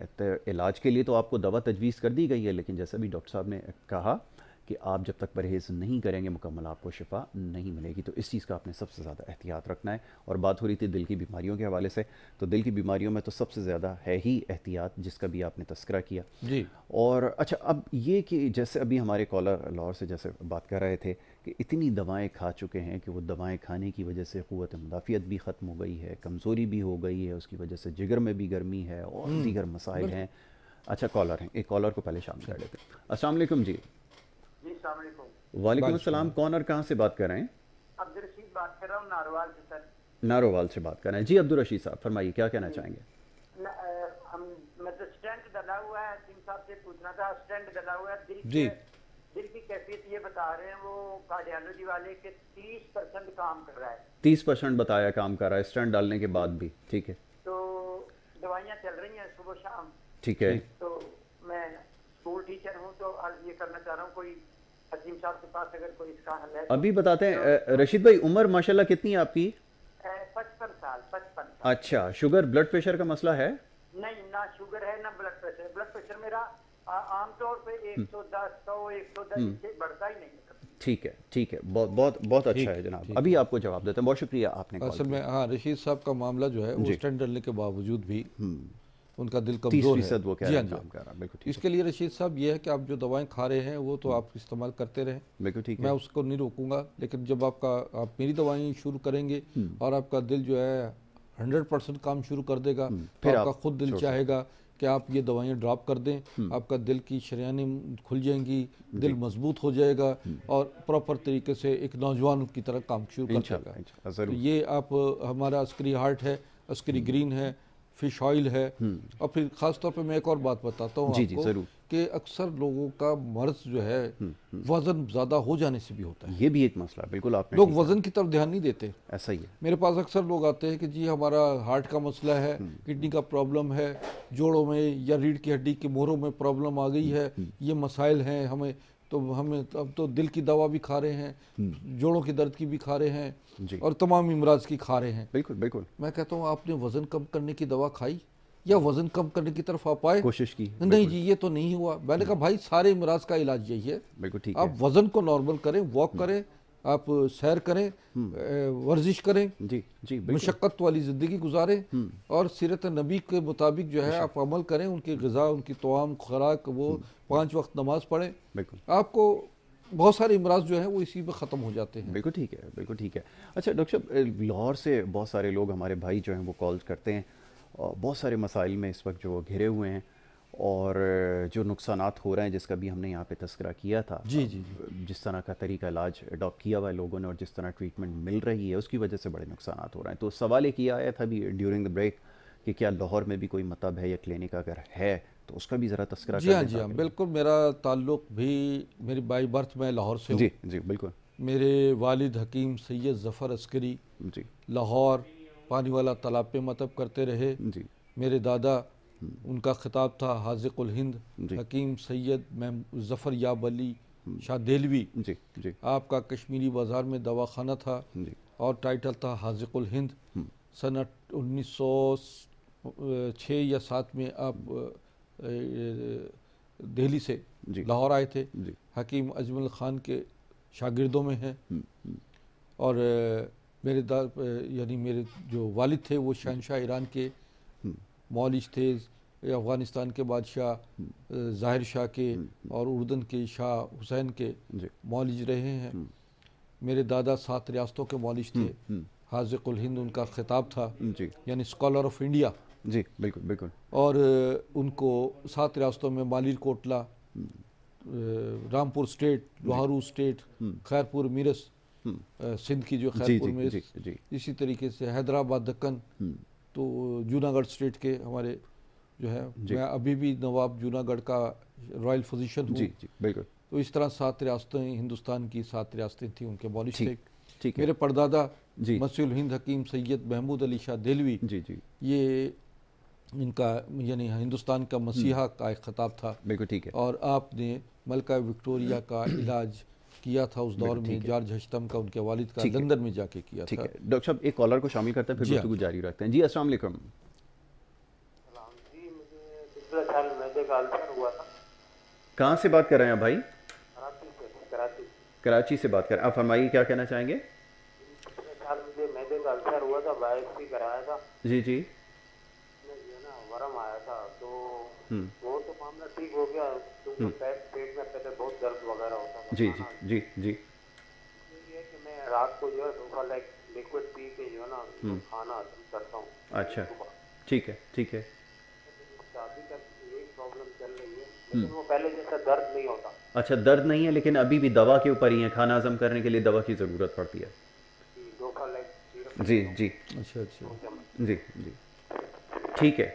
इलाज के लिए तो आपको दवा तजवीज़ कर दी गई है लेकिन जैसे भी डॉक्टर साहब ने कहा कि आप जब तक परहेज़ नहीं करेंगे मुकम्मल आपको शिफा नहीं मिलेगी तो इस चीज़ का आपने सबसे ज़्यादा एहतियात रखना है और बात हो रही थी दिल की बीमारियों के हवाले से तो दिल की बीमारियों में तो सबसे ज़्यादा है ही एहतियात जिसका भी आपने तस्करा किया जी और अच्छा अब ये कि जैसे अभी हमारे कॉलर लाहौर से जैसे बात कर रहे थे कि इतनी दवाएँ खा चुके हैं कि वो दवाएँ खाने की वजह से क़वत मुदाफ़ियत भी ख़त्म हो गई है कमज़ोरी भी हो गई है उसकी वजह से जिगर में भी गर्मी है और हम्म, दीगर मसाइल हैं अच्छा कॉलर हैं एक कॉलर को पहले शामिल कर लेते हैं असलम जी वालेकुम सलाम कौन और कहाँ से बात कर रहे हैं नारोवाल से बात कर रहे हैं जी अब्दुल रशीद साहब फरमाइए क्या कहना चाहेंगे तो तीस जी दिल की कैफियत ये बता रहे हैं वो कार्डियोलॉजी वाले के 30 परसेंट काम कर रहा है 30 परसेंट बताया काम कर रहा है स्टैंड डालने के बाद भी ठीक है तो दवाइयाँ चल रही हैं सुबह शाम ठीक है तो मैं स्कूल टीचर हूँ तो ये करना चाह रहा हूँ कोई अजीम साहब के पास अगर कोई इसका हल है तो- अभी बताते हैं रशीद भाई उम्र माशाल्लाह कितनी है आपकी पचपन साल पचपन अच्छा शुगर ब्लड प्रेशर का मसला है नहीं ना शुगर है ना ब्लड प्रेशर ब्लड प्रेशर मेरा आमतौर पे एक हम्म। सौ एक सौ दस हम्म। बढ़ता ही नहीं ठीक है ठीक है बहुत बहुत बहुत अच्छा है जनाब अभी आपको जवाब देते हैं बहुत शुक्रिया आपने असल में हाँ रशीद साहब का मामला जो है वो स्टैंड डलने के बावजूद भी हम्म। उनका दिल कमजोर है वो कह जी हाँ इसके लिए रशीद साहब ये है कि आप जो दवाएं खा रहे हैं वो तो हम्म। आप इस्तेमाल करते रहें बिल्कुल ठीक मैं उसको नहीं रोकूंगा लेकिन जब आपका आप मेरी दवाएं शुरू करेंगे हम्म। और आपका दिल जो है हंड्रेड परसेंट काम शुरू कर देगा हम्म। तो फिर आपका खुद दिल चाहेगा कि आप ये दवाइयाँ ड्रॉप कर दें आपका दिल की शरियाने खुल जाएंगी दिल मजबूत हो जाएगा और प्रॉपर तरीके से एक नौजवान की तरह काम शुरू कर जाएगा तो ये आप हमारा अस्करी हार्ट है अस्करी ग्रीन है फिश ऑयल है हम्म। और फिर ख़ास तौर पे मैं एक और बात बताता हूँ कि अक्सर लोगों का मर्ज जो है हम्म, हम्म। वजन ज़्यादा हो जाने से भी होता है ये भी एक मसला बिल्कुल आप लोग वजन की तरफ ध्यान नहीं देते ऐसा ही है मेरे पास अक्सर लोग आते हैं कि जी हमारा हार्ट का मसला है किडनी का प्रॉब्लम है जोड़ों में या रीढ़ की हड्डी के मोहरों में प्रॉब्लम आ गई है ये मसाइल हैं हमें तो हम अब तो दिल की दवा भी खा रहे हैं हम्म। जोड़ों के दर्द की भी खा रहे हैं और तमाम इमराज की खा रहे हैं बिल्कुल बिल्कुल मैं कहता हूँ आपने वजन कम करने की दवा खाई या वजन कम करने की तरफ आप आए कोशिश की नहीं जी ये तो नहीं हुआ मैंने कहा हम्म। भाई सारे इमराज का इलाज यही है बिल्कुल ठीक आप वजन को नॉर्मल करें वॉक हम्म। करें आप सैर करें हम्म। वर्जिश करें जी जी मशक्क़त वाली ज़िंदगी गुजारें हम्म। और सीरत नबी के मुताबिक जो है आप अमल करें उनकी गज़ा उनकी तवाम खुराक वो हम्म। पाँच वक्त नमाज़ पढ़ें बिल्कुल आपको बहुत सारे इमराज जो है वो इसी में ख़त्म हो जाते हैं बिल्कुल ठीक है बिल्कुल ठीक है अच्छा डॉक्टर साहब लाहौर से बहुत सारे लोग हमारे भाई जो हैं वो कॉल करते हैं बहुत सारे मसाइल में इस वक्त जो घिरे हुए हैं और जो नुकसान हो रहे हैं जिसका भी हमने यहाँ पे तस्करा किया था जी जी जिस तरह का तरीका इलाज अडॉप्ट किया हुआ है लोगों ने और जिस तरह ट्रीटमेंट मिल रही है उसकी वजह से बड़े नुकसान हो रहे हैं तो सवाल एक ये आया था भी ड्यूरिंग द ब्रेक कि क्या लाहौर में भी कोई मतब है या क्लिनिक अगर है तो उसका भी ज़रा तस्करा जी हाँ जी हाँ बिल्कुल मेरा ताल्लुक भी मेरी बाई बर्थ में लाहौर से जी जी बिल्कुल मेरे वालिद हकीम सैयद ज़फ़र अस्करी जी लाहौर पानी वाला तालाब पे मतब करते रहे जी मेरे दादा उनका खिताब था हाजिकुल हिंद हकीम सैयद ज़फ़र याब अली शाह देलवी जी जी आपका कश्मीरी बाज़ार में दवाखाना था जी और टाइटल था हाजिकुल हिंद हम्म। सन उन्नीस सौ छः या सात में आप दिल्ली से लाहौर आए थे हकीम अजमल ख़ान के शागिर्दों में हैं हम्म, हम्म। और मेरे दार यानी मेरे जो वालिद थे वो शहनशाह ईरान के मौलिज थे अफ़गानिस्तान के बादशाह हम्म। जाहिर शाह के हम्म। और उर्दन के शाह हुसैन के मौलिज रहे हैं हम्म। मेरे दादा सात रियासतों के मौलिज थे हाजिकुल हिंद उनका खिताब था यानी स्कॉलर ऑफ इंडिया जी बिल्कुल बिल्कुल और उनको सात रियासतों में Malerkotla Rampur state Loharu state Khairpur Mirs Sindh की जो खैरपुर में इसी तरीके से हैदराबाद दक्कन तो जूनागढ़ स्टेट के हमारे जो है मैं अभी भी नवाब जूनागढ़ का रॉयल फिजिशियन जी जी बिल्कुल तो इस तरह सात रियासतें हिंदुस्तान की सात रियासतें थी उनके बॉली ठीक मेरे परदादा जी मसी हिंद हकीम सैयद महमूद अली शाह दिलवी जी जी ये इनका यानी हिंदुस्तान का मसीहा हम्म। का एक खिताब था बिल्कुल ठीक है और आपने मलका विक्टोरिया का इलाज किया था उस दौर में जॉर्ज हश्तम का उनके वालिद का लंदन में जाके किया था डॉक्टर साहब एक कॉलर को शामिल करते हैं फिर हाँ। जारी रखते हैं जी अस्सलाम वालेकुम सलाम जी मुझे पिछले साल हुआ था कहां से बात कर रहे हैं भाई कराची से कराची कराची से बात कर आप फरमाइए क्या कहना चाहेंगे मुझे मैदे का अल्सर हुआ था बायोप्सी कराया था जी जी वरम आया था तो हम्म। वो तो मामला ठीक हो गया क्योंकि हम्म। पेट में पहले बहुत दर्द वगैरह होता था जी जी जी जी तो कि मैं रात को जो है लाइक लिक्विड पी के जो है ना हम्म। खाना करता हूँ अच्छा तो ठीक है ठीक है शादी का यही प्रॉब्लम चल रही है लेकिन वो पहले जैसा दर्द नहीं होता अच्छा दर्द नहीं है लेकिन अभी भी दवा के ऊपर ही है खाना हजम करने के लिए दवा की ज़रूरत पड़ती है जी जी अच्छा अच्छा जी जी ठीक है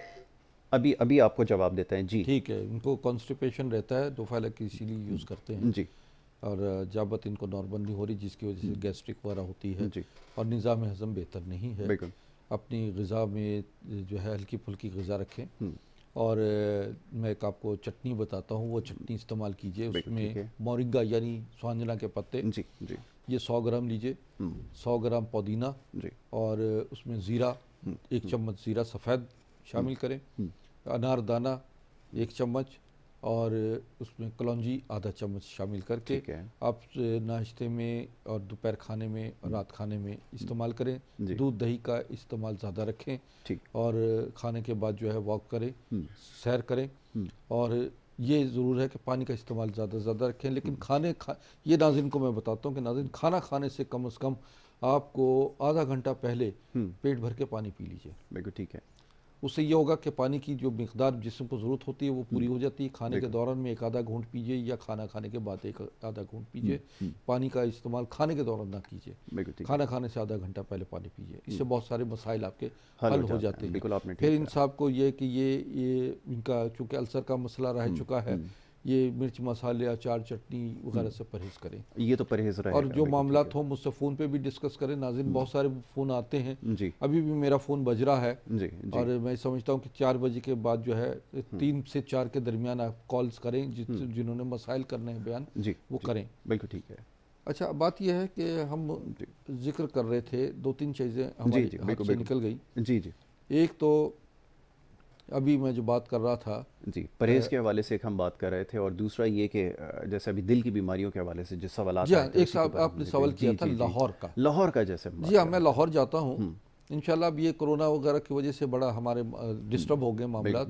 अभी अभी आपको जवाब देते हैं जी ठीक है इनको कॉन्स्टिपेशन रहता है लग इसीलिए यूज़ करते हैं जी और जाबत इनको नॉर्मल नहीं हो रही जिसकी वजह से गैस्ट्रिक हम्म। वगैरह होती है जी और निज़ाम हज़म बेहतर नहीं है अपनी गज़ा में जो है हल्की फुल्की गज़ा रखें हम्म। और मैं एक आपको चटनी बताता हूँ वो चटनी इस्तेमाल कीजिए उसमें मोरिंगा यानी सुहांजना के पत्ते जी जी ये सौ ग्राम लीजिए हम्म। सौ ग्राम पुदीना और उसमें ज़ीरा एक चम्मच ज़ीरा सफ़ेद शामिल हम्म। करें हम्म। अनारदाना एक चम्मच और उसमें कलौजी आधा चम्मच शामिल करके आप नाश्ते में और दोपहर खाने में और हम्म। रात खाने में इस्तेमाल करें दूध दही का इस्तेमाल ज़्यादा रखें और खाने के बाद जो है वॉक करें सैर करें और ये ज़रूर है कि पानी का इस्तेमाल ज़्यादा से ज़्यादा रखें लेकिन खाने खा ये नाजिन को मैं बताता हूँ कि नाजिन खाना खाने से कम अज़ कम आपको आधा घंटा पहले पेट भर के पानी पी लीजिए बिल्कुल ठीक है उससे यह होगा कि पानी की जो मकदार जिसम को ज़रूरत होती है वो पूरी हो जाती है खाने के दौरान में एक आधा घूंट पीजिए या खाना खाने के बाद एक आधा घूंट पीजिए हम्म, हम्म। पानी का इस्तेमाल खाने के दौरान ना कीजिए खाना खाने से आधा घंटा पहले पानी पीजिए इससे हम्म। बहुत सारे मसाइल आपके हल हो जाते हैं फिर इन साहब को ये कि ये इनका चूँकि अल्सर का मसला रह चुका है ये मिर्च मसाले अचार चटनी वगैरह से परहेज़ करें ये तो परहेज़ रहे और जो मामला हो मुझसे फ़ोन पे भी डिस्कस करें नाजिन हम्म। बहुत सारे फ़ोन आते हैं जी अभी भी मेरा फ़ोन बज रहा है जी, जी और मैं समझता हूँ कि चार बजे के बाद जो है हम्म। तीन से चार के दरमियान आप कॉल्स करें हम्म। जिन्होंने मसाइल करने हैं बयान जी वो करें बिल्कुल ठीक है अच्छा बात यह है कि हम जिक्र कर रहे थे दो तीन चीज़ें हमारी निकल गई जी जी एक तो अभी मैं जो बात कर रहा था जी परहेज के हवाले से एक हम बात कर रहे थे और दूसरा ये कि जैसे अभी दिल की बीमारियों के हवाले से जो सवाल आप हाँ, तो एक साहब आपने सवाल किया था लाहौर का लाहौर का जैसे जी हाँ मैं लाहौर जाता हूँ हम्म। इंशाल्लाह अब ये कोरोना वगैरह की वजह से बड़ा हमारे डिस्टर्ब हो गए मामला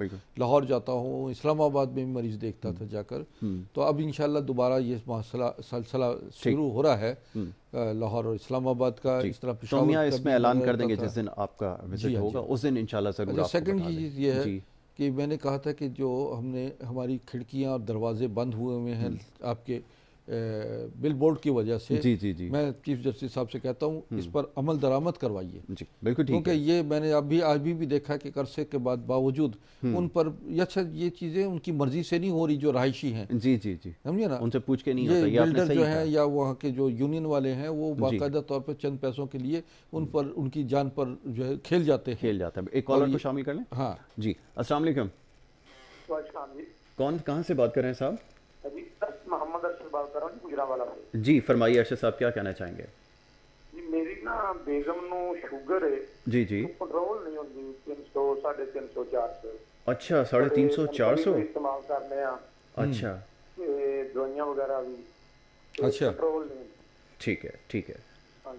लाहौर जाता हूँ इस्लामाबाद में भी मरीज देखता था हम्म। जाकर हम्म। तो अब इंशाल्लाह दोबारा ये सिलसिला शुरू हो रहा है हम्म। लाहौर और इस्लामाबाद का इस तरह तो इसमें ऐलान कर देंगे जिस दिन आपका विजिट हाँ, होगा उस दिन इंशाल्लाह सेकंड अच्छा, चीज़ ये है कि मैंने कहा था कि जो हमने हमारी खिड़कियाँ और दरवाजे बंद हुए हुए हैं आपके बिल बोर्ड की वजह से जी जी जी मैं चीफ जस्टिस साहब से कहता हूँ इस हम्म। पर अमल दरामद करवाइए बिल्कुल क्योंकि ये मैंने अभी आज भी, भी देखा कि कर्से के बाद बावजूद हम्म। उन पर अच्छा ये चीज़ें उनकी मर्जी से नहीं हो रही जो रहायशी हैं जी जी जी समझिए ना उनसे पूछ के नहीं ये बिल्डर जो है या वहाँ के जो यूनियन वाले हैं वो बाकायदा तौर पर चंद पैसों के लिए उन पर उनकी जान पर जो है खेल जाते हैं खेल जाते हैं एक कॉलर को शामिल कर लें हाँ जी असल कौन कहाँ से बात कर रहे हैं साहब मोहम्मद बात कर रहा हूँ गुजरावाला से जी फरमाइए अर्शद साहब क्या कहना चाहेंगे अच्छा। हम्म। तो अच्छा। ठीक है ठीक है हाँ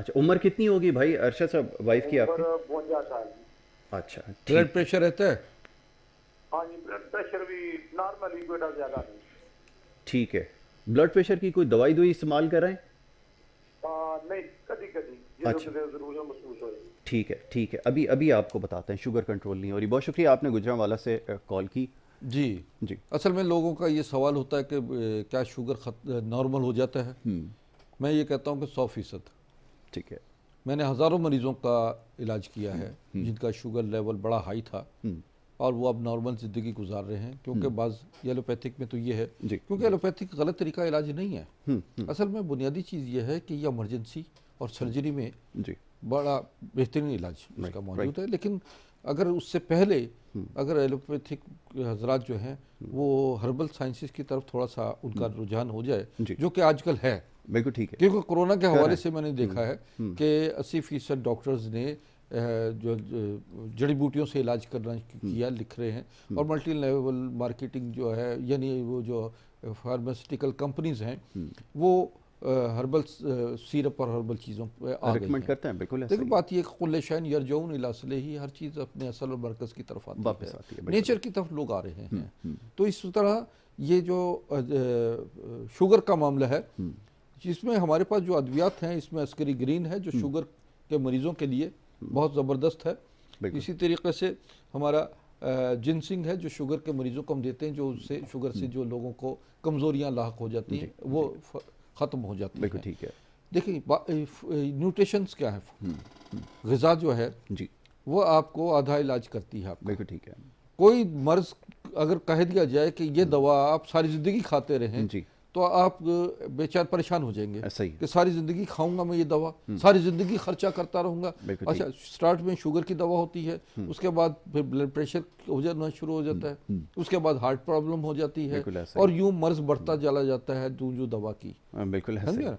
अच्छा उम्र कितनी होगी भाई अर्शद साहब वाइफ की आपकी साल अच्छा ब्लड प्रेशर रहता है हाँ जी ब्लड प्रेशर भी नॉर्मल ही बेटा ज़्यादा नहीं ठीक है ब्लड प्रेशर की कोई दवाई दवाई इस्तेमाल कराएं नहीं कभी कभी अच्छा ठीक है ठीक है अभी अभी आपको बताते हैं शुगर कंट्रोल नहीं हो रही बहुत शुक्रिया आपने गुजरा वाला से कॉल की जी जी असल में लोगों का ये सवाल होता है कि क्या शुगर नॉर्मल हो जाता है हम्म। मैं ये कहता हूँ कि सौ फीसद ठीक है मैंने हज़ारों मरीजों का इलाज किया है हम्म। जिनका शुगर लेवल बड़ा हाई था हम्म। और वो अब नॉर्मल ज़िंदगी गुजार रहे हैं क्योंकि हम्म। बाज एलोपैथिक में तो ये है क्योंकि एलोपैथिक गलत तरीका इलाज नहीं है हम्म, हम्म। असल में बुनियादी चीज़ ये है कि ये इमरजेंसी और सर्जरी में बड़ा बेहतरीन इलाज उसका मौजूद है लेकिन अगर उससे पहले अगर एलोपैथिक हजरात जो हैं वो हर्बल साइंसिस की तरफ थोड़ा सा उनका रुझान हो जाए जो कि आजकल है बिल्कुल ठीक है क्योंकि कोरोना के हवाले से मैंने देखा है कि अस्सी फीसद डॉक्टर्स ने जो जड़ी बूटियों से इलाज करना हम्म। किया लिख रहे हैं हम्म। और मल्टी लेवल मार्केटिंग जो है यानी वो जो फार्मास्यूटिकल कंपनीज हैं हम्म। वो हर्बल सीरप और हर्बल चीज़ों पर रिकमेंड करते हैं बिल्कुल लेकिन बात यह कुल्ले शान यरजौन इलासले ही हर चीज़ अपने असल और मरकज़ की तरफ आती है, आती है नेचर की तरफ लोग आ रहे हैं तो इस तरह ये जो शुगर का मामला है जिसमें हमारे पास जो अद्वियात हैं इसमें अस्करी ग्रीन है जो शुगर के मरीज़ों के लिए बहुत ज़बरदस्त है इसी तरीके से हमारा जिनसिंग है जो शुगर के मरीज़ों को हम देते हैं जो उससे हाँ। शुगर से हम्म। जो लोगों को कमजोरियां लाक हो जाती हैं वो ख़त्म हो जाती है ठीक है देखिए न्यूट्रिशंस क्या है हम्म, हम्म। गज़ा जो है जी वो आपको आधा इलाज करती है आप बिल्कुल ठीक है कोई मर्ज अगर कह दिया जाए कि ये दवा आप सारी ज़िंदगी खाते रहें जी तो आप बेचार परेशान हो जाएंगे कि सारी ज़िंदगी खाऊंगा मैं ये दवा हम्म। सारी ज़िंदगी खर्चा करता रहूंगा अच्छा स्टार्ट में शुगर की दवा होती है हम्म। उसके बाद फिर ब्लड प्रेशर हो जाना शुरू हो जाता है हम्म, उसके बाद हार्ट प्रॉब्लम हो जाती है और यूँ मर्ज बढ़ता चला जाता है जो दवा की हाँ, बिल्कुल है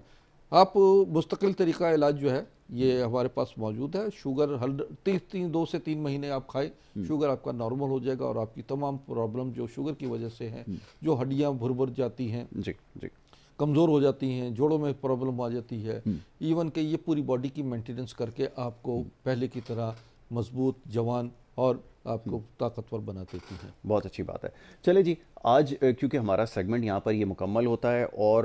आप मुस्तकिल तरीका इलाज जो है ये हमारे पास मौजूद है शुगर हल तीन तीन दो से तीन महीने आप खाएं हम्म। शुगर आपका नॉर्मल हो जाएगा और आपकी तमाम प्रॉब्लम जो शुगर की वजह से हैं हम्म। जो हड्डियाँ भुर भुर जाती हैं जी जी कमज़ोर हो जाती हैं जोड़ों में प्रॉब्लम आ जाती है हम्म। इवन के ये पूरी बॉडी की मेंटेनेंस करके आपको पहले की तरह मजबूत जवान और आपको ताकतवर बना देती हैं बहुत अच्छी बात है चले जी आज क्योंकि हमारा सेगमेंट यहाँ पर ये यह मुकम्मल होता है और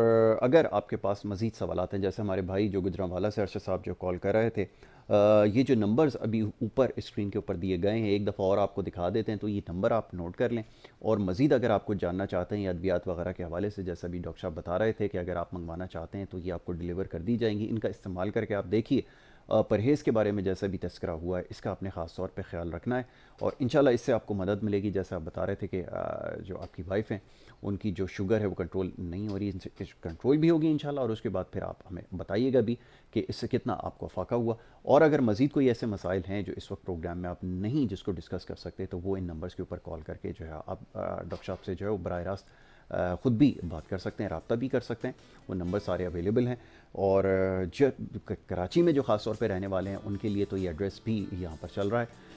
अगर आपके पास मज़ीद सवाल हैं जैसे हमारे भाई जो गुजरावाला से अरशद साहब जो कॉल कर रहे थे आ, ये जो नंबर्स अभी ऊपर स्क्रीन के ऊपर दिए गए हैं एक दफ़ा और आपको दिखा देते हैं तो ये नंबर आप नोट कर लें और मज़ीद अगर आपको जानना चाहते हैं या अद्वियात वगैरह के हवाले से जैसा अभी डॉक्टर साहब बता रहे थे कि अगर आप मंगवाना चाहते हैं तो ये आपको डिलीवर कर दी जाएंगी इनका इस्तेमाल करके आप देखिए परहेज़ के बारे में जैसा भी तस्करा हुआ है इसका आपने ख़ास तौर पर ख्याल रखना है और इन इससे आपको मदद मिलेगी जैसा आप बता रहे थे कि जो आपकी वाइफ हैं उनकी जो शुगर है वो कंट्रोल नहीं हो रही है कंट्रोल भी होगी इन और उसके बाद फिर आप हमें बताइएगा भी कि इससे कितना आपको फाका हुआ और अगर मज़ीद कोई ऐसे मसाइल हैं जो इस वक्त प्रोग्राम में आप नहीं जिसको डिस्कस कर सकते तो वो इन नंबर्स के ऊपर कॉल करके जो है आप डॉक्टर साहब से जो है वो बर रास्त ख़ुद भी बात कर सकते हैं रबता भी कर सकते हैं वो नंबर सारे अवेलेबल हैं और जो कराची में जो ख़ास तौर पर रहने वाले हैं उनके लिए तो ये एड्रेस भी यहाँ पर चल रहा है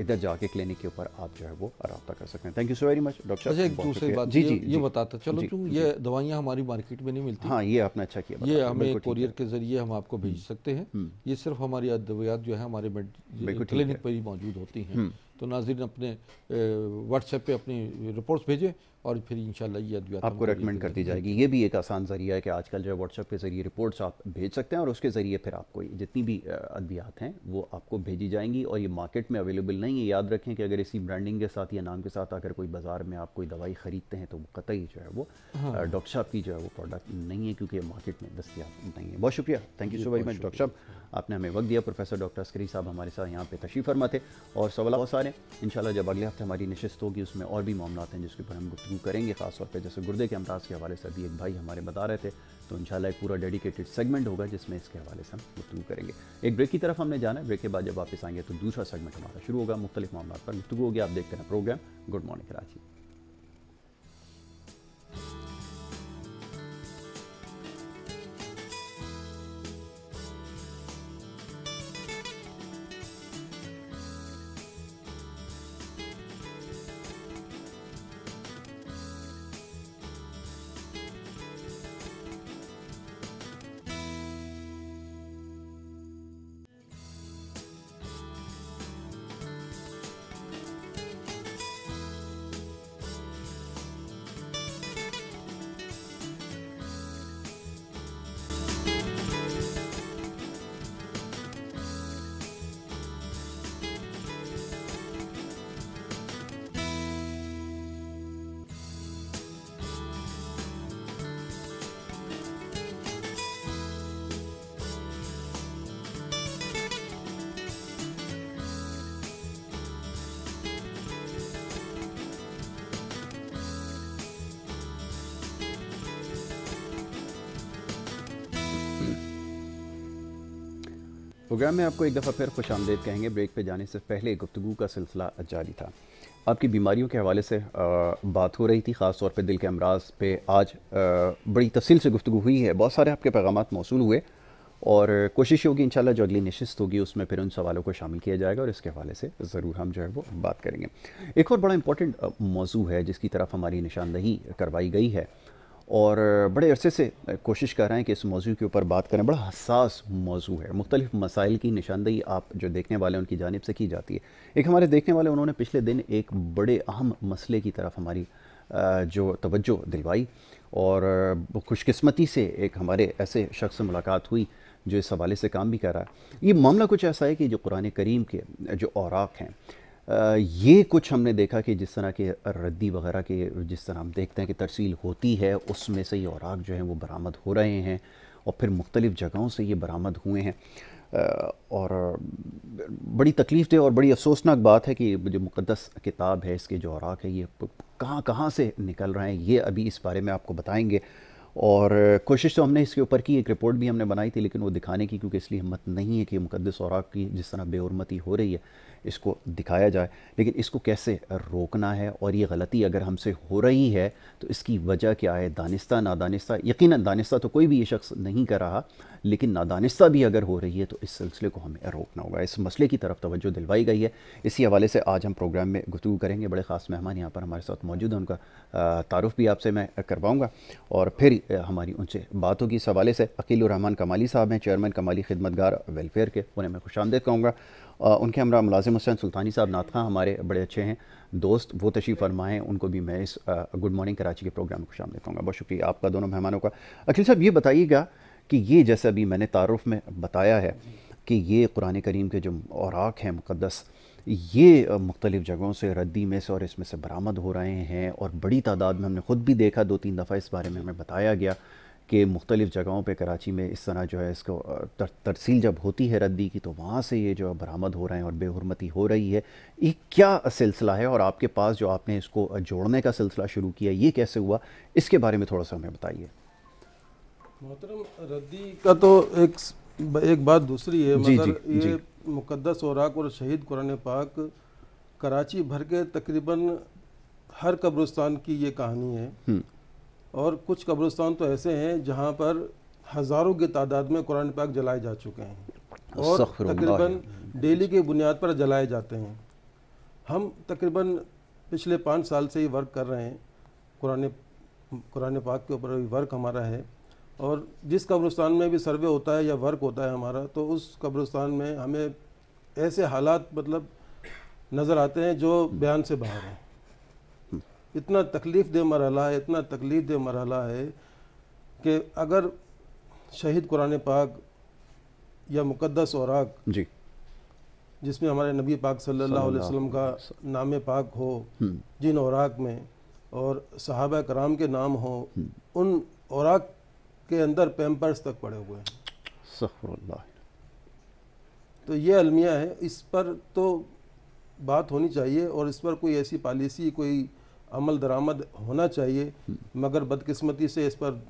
इधर जाके क्लिनिक के ऊपर आप जो है वो रबा कर सकते हैं thank you so very much doctor अच्छा एक दूसरी बात जी जी ये बताता चलो तू ये दवाइयाँ हमारी मार्केट में नहीं मिलती हाँ ये आपने अच्छा किया ये हमें कोरियर के जरिए हम आपको भेज हम्म। सकते हैं हम्म। ये सिर्फ हमारी अद्वियात जो है हमारे क्लिनिक पर ही मौजूद होती हैं हम्म। तो नाजिर अपने व्हाट्सएप पे अपनी रिपोर्ट्स भेजें और फिर इन अद्वियात आपको रिकमेंड कर दी जाएगी ये भी एक आसान ज़रिया है कि आजकल जो है व्हाट्सअप के ज़रिए रिपोर्ट्स आप भेज सकते हैं और उसके ज़रिए फिर आपको जितनी भी अद्वियात हैं वो आपको भेजी जाएंगी और ये मार्केट में अवेलेबल नहीं है याद रखें कि अगर इसी ब्रांडिंग के साथ या नाम के साथ अगर कोई बाज़ार में आप कोई दवाई ख़रीदते हैं तो कतई जो है वो डॉक्टर हाँ। साहब की जो है वो प्रोडक्ट नहीं है क्योंकि मार्केट में दस्तियाब नहीं है बहुत शुक्रिया thank you so very much doctor साहब आपने हमें वक्त दिया प्रोफेसर डॉक्टर अस्करी साहब हमारे साथ यहाँ पे तशीफ़ फरमा थे और सवाल बहुत सारे इन जब अगले हफ्ते हमारी नशस्त होगी उसमें और भी मामला हैं जिसके ऊपर हम गुप्त शुरू करेंगे ख़ासतौर पर जैसे गुर्दे के अमराज के हवाले से अभी एक भाई हमारे बता रहे थे तो इंशाल्लाह एक पूरा डेडिकेटेड सेगमेंट होगा जिसमें इसके हवाले से हम गुफ्तु करेंगे एक ब्रेक की तरफ हमने जाना है ब्रेक के बाद जब वापस आएंगे तो दूसरा सेगमेंट हमारा शुरू होगा मुख्तलिफ मामला पर गुफ्तु होगी आप देखते हैं programme good morning Karachi programme में आपको एक दफ़ा फिर खुश आमदेद कहेंगे ब्रेक पे जाने से पहले गुफ्तु का सिलसिला जारी था आपकी बीमारियों के हवाले से आ, बात हो रही थी ख़ास तौर पे दिल के अमराज पे आज आ, बड़ी तफसील से गुफ्तु हुई है बहुत सारे आपके पैगाम मौसू हुए और कोशिश होगी इंशाल्लाह जो अगली नशस्त होगी उसमें फिर उन सवालों को शामिल किया जाएगा और इसके हवाले से ज़रूर हम जो है वो बात करेंगे एक और बड़ा इंपॉर्टेंट मौजू है जिसकी तरफ हमारी निशानदही करवाई गई है और बड़े अरसे से कोशिश कर रहे हैं कि इस मौजू के ऊपर बात करें बड़ा हसास मौजू है मुख्तलिफ मसाइल की निशानदेही आप जो देखने वाले हैं उनकी जानब से की जाती है एक हमारे देखने वाले उन्होंने पिछले दिन एक बड़े अहम मसले की तरफ हमारी जो तवज्जो दिलवाई और खुशकस्मती से एक हमारे ऐसे शख्स से मुलाकात हुई जो इस हवाले से काम भी कर रहा है ये मामला कुछ ऐसा है कि जो कुरान करीम के जो औराक हैं ये कुछ हमने देखा कि जिस तरह के रद्दी वगैरह के जिस तरह हम देखते हैं कि तरसील होती है उसमें से ये औराक जो हैं वो बरामद हो रहे हैं और फिर मुख्तलिफ़ जगहों से ये बरामद हुए हैं और बड़ी तकलीफ़ दे और बड़ी अफसोसनाक बात है कि जो मुक़दस किताब है इसके जो औराक है ये कहाँ कहाँ से निकल रहे हैं ये अभी इस बारे में आपको बताएंगे और कोशिश तो हमने इसके ऊपर की एक रिपोर्ट भी हमने बनाई थी लेकिन वो दिखाने की क्योंकि इसलिए हिम्मत नहीं है कि मुकदस और की जिस तरह बेहरमती हो रही है इसको दिखाया जाए लेकिन इसको कैसे रोकना है और ये गलती अगर हमसे हो रही है तो इसकी वजह क्या है दानिस्ता नादानिस्ता यकीन दानिस्ता तो कोई भी ये शख्स नहीं कर रहा लेकिन नादानिस्ता भी अगर हो रही है तो इस सिलसिले को हमें रोकना होगा इस मसले की तरफ तोज्जो दिलवाई गई है इसी हवाले से आज हम प्रोग्राम में गुफ्तु करेंगे बड़े ख़ास मेहमान यहाँ पर हमारे साथ मौजूद हैं उनका तारफ़ भी आपसे मैं करवाऊँगा और फिर हमारी उनसे बातों की इस हवाले से अकील रहमान कमाली साहब हैं चेयरमैन कमाली खिदमतगार वेलफेयर के उन्हें मैं खुश आमदेद कहूँगा उनके हमारा मुलाजिम हुसैन सुल्तानी साहब खां हमारे बड़े अच्छे हैं दोस्त वो तशीफ़ फरमाएँ उनको भी मैं इस गुड मॉर्निंग कराची के प्रोग्राम को शामिल कहूँगा बहुत शुक्रिया आपका दोनों मेहमानों का अखिल साहब ये बताइएगा कि ये जैसा भी मैंने तारफ़ में बताया है कि ये कुरान करीम के जो औरक हैं मुक़दस ये मुख्तलिफ़ जगहों से रद्दी में से और इसमें से बरामद हो रहे हैं और बड़ी तादाद में हमने ख़ुद भी देखा दो तीन दफ़ा इस बारे में हमें बताया गया कि मुख्तलिफ़ जगहों पर कराची में इस तरह जो है इसको तर, तरसील जब होती है रद्दी की तो वहाँ से ये जो है बरामद हो रहे हैं और बेहरमती हो रही है ये क्या सिलसिला है और आपके पास जो आपने इसको जोड़ने का सिलसिला शुरू किया ये कैसे हुआ इसके बारे में थोड़ा सा हमें बताइए मोहतरम रद्दी का तो एक एक बात दूसरी है जी, मगर जी, ये मुकदस औराक और शहीद कुरान पाक कराची भर के तकरीबन हर कब्रस्तान की ये कहानी है हम्म। और कुछ कब्रिस्तान तो ऐसे हैं जहाँ पर हज़ारों की तादाद में कुरान पाक जलाए जा चुके हैं और तकरीबन डेली की बुनियाद पर जलाए जाते हैं हम तकरीबन पिछले पाँच साल से ही वर्क कर रहे हैं कुरान कुरान पाक के ऊपर वर्क हमारा है और जिस कब्रस्तान में भी सर्वे होता है या वर्क होता है हमारा तो उस कब्रस्तान में हमें ऐसे हालात मतलब नज़र आते हैं जो बयान से बाहर हैं इतना तकलीफ दे मरहला है इतना तकलीफ दे मरहला है कि अगर शहीद कुरान पाक या मुक़दस औराक जी जिसमें हमारे नबी पाक सल्लल्लाहु अलैहि वसल्लम का नाम पाक हो हम्म। जिन औराक में और साहब कराम के नाम हो हम्म। उन और के अंदर पैम्पर्स तक पड़े हुए हैं तो ये अलमिया है इस पर तो बात होनी चाहिए और इस पर कोई ऐसी पॉलिसी कोई अमल दरामद होना चाहिए मगर बदकिस्मती से इस पर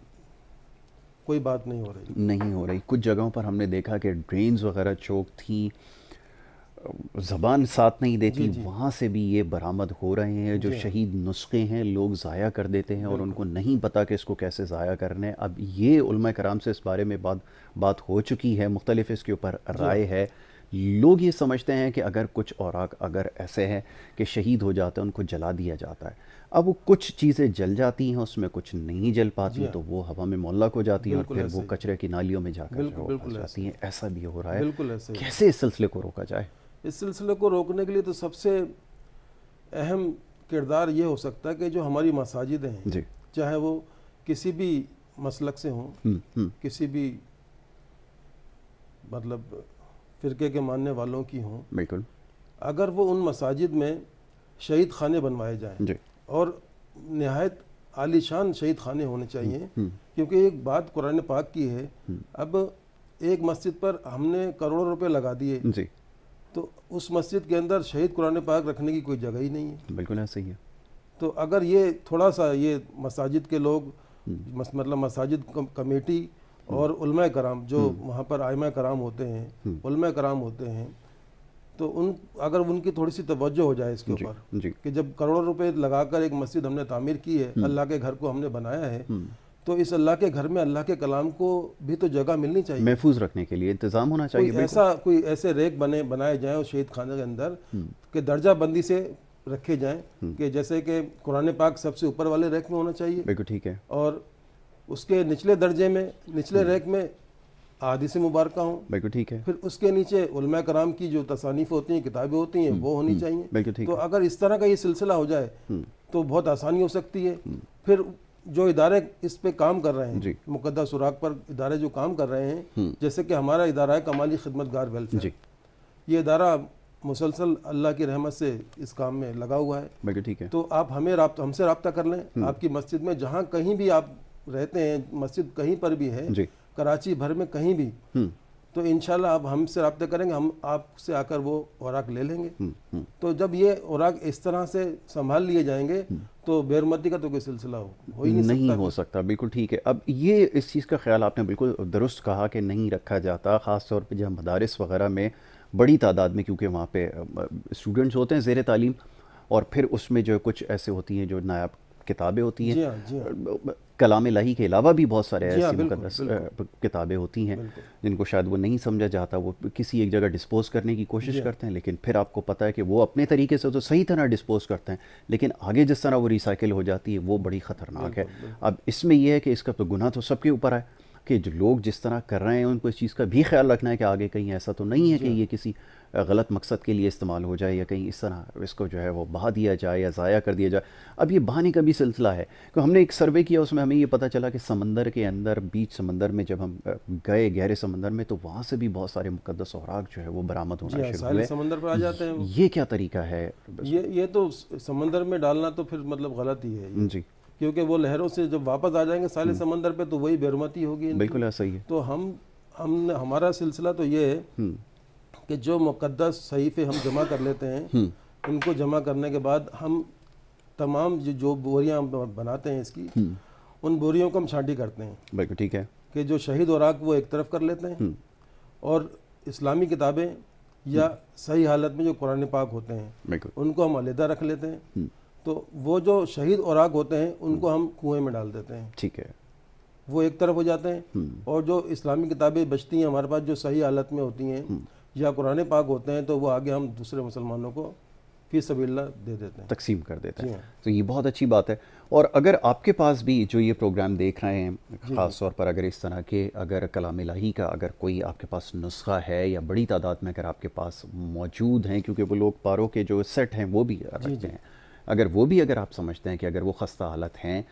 कोई बात नहीं हो रही नहीं हो रही कुछ जगहों पर हमने देखा कि ड्रेन्स वगैरह चौक थी ज़बान साथ नहीं देती वहाँ से भी ये बरामद हो रहे हैं जो शहीद नुस्खे हैं लोग ज़ाया कर देते हैं और उनको नहीं पता कि इसको कैसे ज़ाया करना है अब ये कराम से इस बारे में बात बात हो चुकी है मुख्तलिफ इसके ऊपर राय है लोग ये समझते हैं कि अगर कुछ और अगर ऐसे है कि शहीद हो जाते हैं उनको जला दिया जाता है अब वो कुछ चीज़ें जल जाती हैं उसमें कुछ नहीं जल पाती हाँ। तो वो हवा में मोलक हो जाती है और फिर वो कचरे की नालियों में जाकर बिल्कुल, जाती हैं ऐसा भी हो रहा है बिल्कुल कैसे इस सिलसिले को रोका जाए इस सिलसिले को रोकने के लिए तो सबसे अहम किरदार ये हो सकता है कि जो हमारी मसाजिद हैं चाहे वो किसी भी मसलक से हों हम्म, हम्म। किसी भी मतलब फ़िरके के मानने वालों की हों बिल्कुल अगर वो उन मसाजिद में शहीद खाने बनवाए जाएं और नहायत आलिशान शहीद खाने होने चाहिए हम्म, हम्म। क्योंकि एक बात कुरान पाक की है हम्म। अब एक मस्जिद पर हमने करोड़ों रुपए लगा दिए तो उस मस्जिद के अंदर शहीद कुरान पाक रखने की कोई जगह ही नहीं है बिल्कुल ऐसा ही है तो अगर ये थोड़ा सा ये मसाजिद के लोग मस, मतलब मसाजिद कमेटी और उलमा कराम जो हम्म। वहाँ पर आयमा कराम होते हैं हम्म। उलमा कराम होते हैं तो उन अगर उनकी थोड़ी सी तवज्जो हो जाए इसके ऊपर कि जब करोड़ों रुपए लगाकर एक मस्जिद हमने तामीर की है हम्म। अल्लाह के घर को हमने बनाया है तो इस अल्लाह के घर में अल्लाह के कलाम को भी तो जगह मिलनी चाहिए महफूज रखने के लिए इंतजाम होना चाहिए कोई ऐसा कोई ऐसे रेक बने बनाए जाए उस शहीद खाना के अंदर कि दर्जा बंदी से रखे जाए कि जैसे कि कुरान पाक सबसे ऊपर वाले रेक में होना चाहिए बिल्कुल ठीक है और उसके निचले दर्जे में निचले हम्म। रैक में आदि से मुबारक हूँ बिल्कुल ठीक है फिर उसके नीचे उलमा कराम की जो तसानीफ होती हैं किताबें होती हैं हम्म, वो होनी हम्म, चाहिए बिल्कुल ठीक तो अगर इस तरह का ये सिलसिला हो जाए तो बहुत आसानी हो सकती है फिर जो इदारे इस पे काम कर रहे हैं मुकदस सुराग पर इदारे जो काम कर रहे हैं जैसे कि हमारा इदारा है कमाली गार वेलफेयर ये इदारा मुसलसल अल्लाह की रहमत से इस काम में लगा हुआ है ठीक है तो आप हमें हमसे रबता कर लें आपकी मस्जिद में जहाँ कहीं भी आप रहते हैं मस्जिद कहीं पर भी है कराची भर में कहीं भी हम्म। तो इनशाला आप हमसे रबते करेंगे हम आपसे आकर वो औराक ले लेंगे हम्म, हम्म। तो जब ये औराक इस तरह से संभाल लिए जाएंगे तो बेरमती का तो कोई सिलसिला हो, हो ही नहीं, नहीं सकता हो सकता बिल्कुल ठीक है अब ये इस चीज़ का ख्याल आपने बिल्कुल दुरुस्त कहा कि नहीं रखा जाता ख़ास तौर पर जहाँ मदारस वगैरह में बड़ी तादाद में क्योंकि वहाँ पे स्टूडेंट्स होते हैं ज़ेर तालीम और फिर उसमें जो कुछ ऐसे होती हैं जो नायाब किताबें होती हैं हाँ, हाँ। कलाम लाही के अलावा भी बहुत सारे ऐसी हाँ, मुकदस किताबें होती हैं जिनको शायद वो नहीं समझा जाता वो किसी एक जगह डिस्पोज करने की कोशिश करते हैं लेकिन फिर आपको पता है कि वो अपने तरीके से तो सही तरह डिस्पोज करते हैं लेकिन आगे जिस तरह वो रिसाइकिल हो जाती है वो बड़ी ख़तरनाक है अब इसमें यह है कि इसका तो गुना तो सबके ऊपर आए कि जो लोग जिस तरह कर रहे हैं उनको इस चीज़ का भी ख्याल रखना है कि आगे कहीं ऐसा तो नहीं है कि ये किसी गलत मकसद के लिए इस्तेमाल हो जाए या कहीं इस तरह इसको जो है वो बहा दिया जाए या ज़ाया कर दिया जाए अब ये बहाने का भी सिलसिला है क्योंकि हमने एक सर्वे किया उसमें हमें ये पता चला कि समंदर के अंदर बीच समंदर में जब हम गए गहरे समंदर में तो वहाँ से भी बहुत सारे मुकदस औराक जो है वो बरामद होना हाँ, शुरू हुए समंदर पर आ जाते हैं ये क्या तरीका है ये ये तो समंदर में डालना तो फिर मतलब गलत ही है जी क्योंकि वो लहरों से जब वापस आ जाएंगे साले हम्म। समंदर पे तो वही बेरोमती होगी बिल्कुल ऐसा ही है तो हम हम हमारा सिलसिला तो ये है हम्म। कि जो मुकदस सहीफे हम जमा कर लेते हैं हम्म। उनको जमा करने के बाद हम तमाम जो बोरियाँ बनाते हैं इसकी उन बोरियों को हम छांटी करते हैं बिल्कुल ठीक है कि जो शहीद और वो एक तरफ कर लेते हैं और इस्लामी किताबें या सही हालत में जो कुरान पाक होते हैं उनको हम अलहदा रख लेते हैं तो वो जो शहीद आग होते हैं उनको हम कुएं में डाल देते हैं ठीक है वो एक तरफ हो जाते हैं हम्म। और जो इस्लामी किताबें बचती हैं हमारे पास जो सही हालत में होती हैं हम्म। या कुरान पाक होते हैं तो वो आगे हम दूसरे मुसलमानों को फिर सबीला दे देते हैं तकसीम कर देते हैं हाँ। तो ये बहुत अच्छी बात है और अगर आपके पास भी जो ये प्रोग्राम देख रहे हैं हाँ। ख़ास तौर पर अगर इस तरह के अगर कलाम लाही का अगर कोई आपके पास नुस्खा है या बड़ी तादाद में अगर आपके पास मौजूद हैं क्योंकि वो लोग पारों के जो सेट हैं वो भी रखते हैं अगर वो भी अगर आप समझते हैं कि अगर वो खस्ता हालत हैं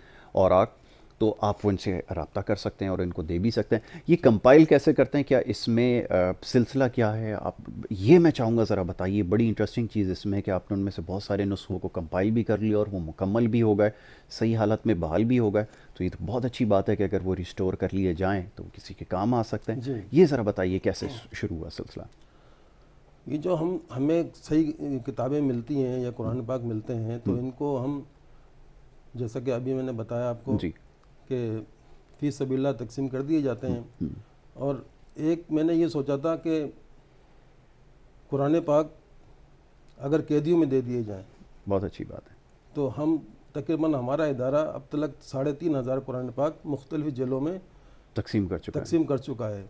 और आप तो आप उनसे रबता कर सकते हैं और इनको दे भी सकते हैं ये कंपाइल कैसे करते हैं क्या इसमें सिलसिला क्या है आप ये मैं चाहूँगा ज़रा बताइए बड़ी इंटरेस्टिंग चीज़ इसमें कि आपने उनमें से बहुत सारे नुस्खों को कंपाइल भी कर लिया और वो मुकम्मल भी हो गए सही हालत में बहाल भी हो गए तो ये तो बहुत अच्छी बात है कि अगर वो रिस्टोर कर लिए जाएँ तो किसी के काम आ सकते हैं ये ज़रा बताइए कैसे शुरू हुआ सिलसिला ये जो हम हमें सही किताबें मिलती हैं या कुरान पाक मिलते हैं तो हम्म। इनको हम जैसा कि अभी मैंने बताया आपको कि फ़ी सबीला तकसीम कर दिए जाते हैं हम्म, हम्म। और एक मैंने ये सोचा था कि कुरान पाक अगर कैदियों में दे दिए जाएँ बहुत अच्छी बात है तो हम तकरीबन हमारा इदारा अब तक साढ़े तीन हज़ार कुरान पाक मुख्तलिफ जेलों में तकसीम कर चुका तकसीम कर चुका है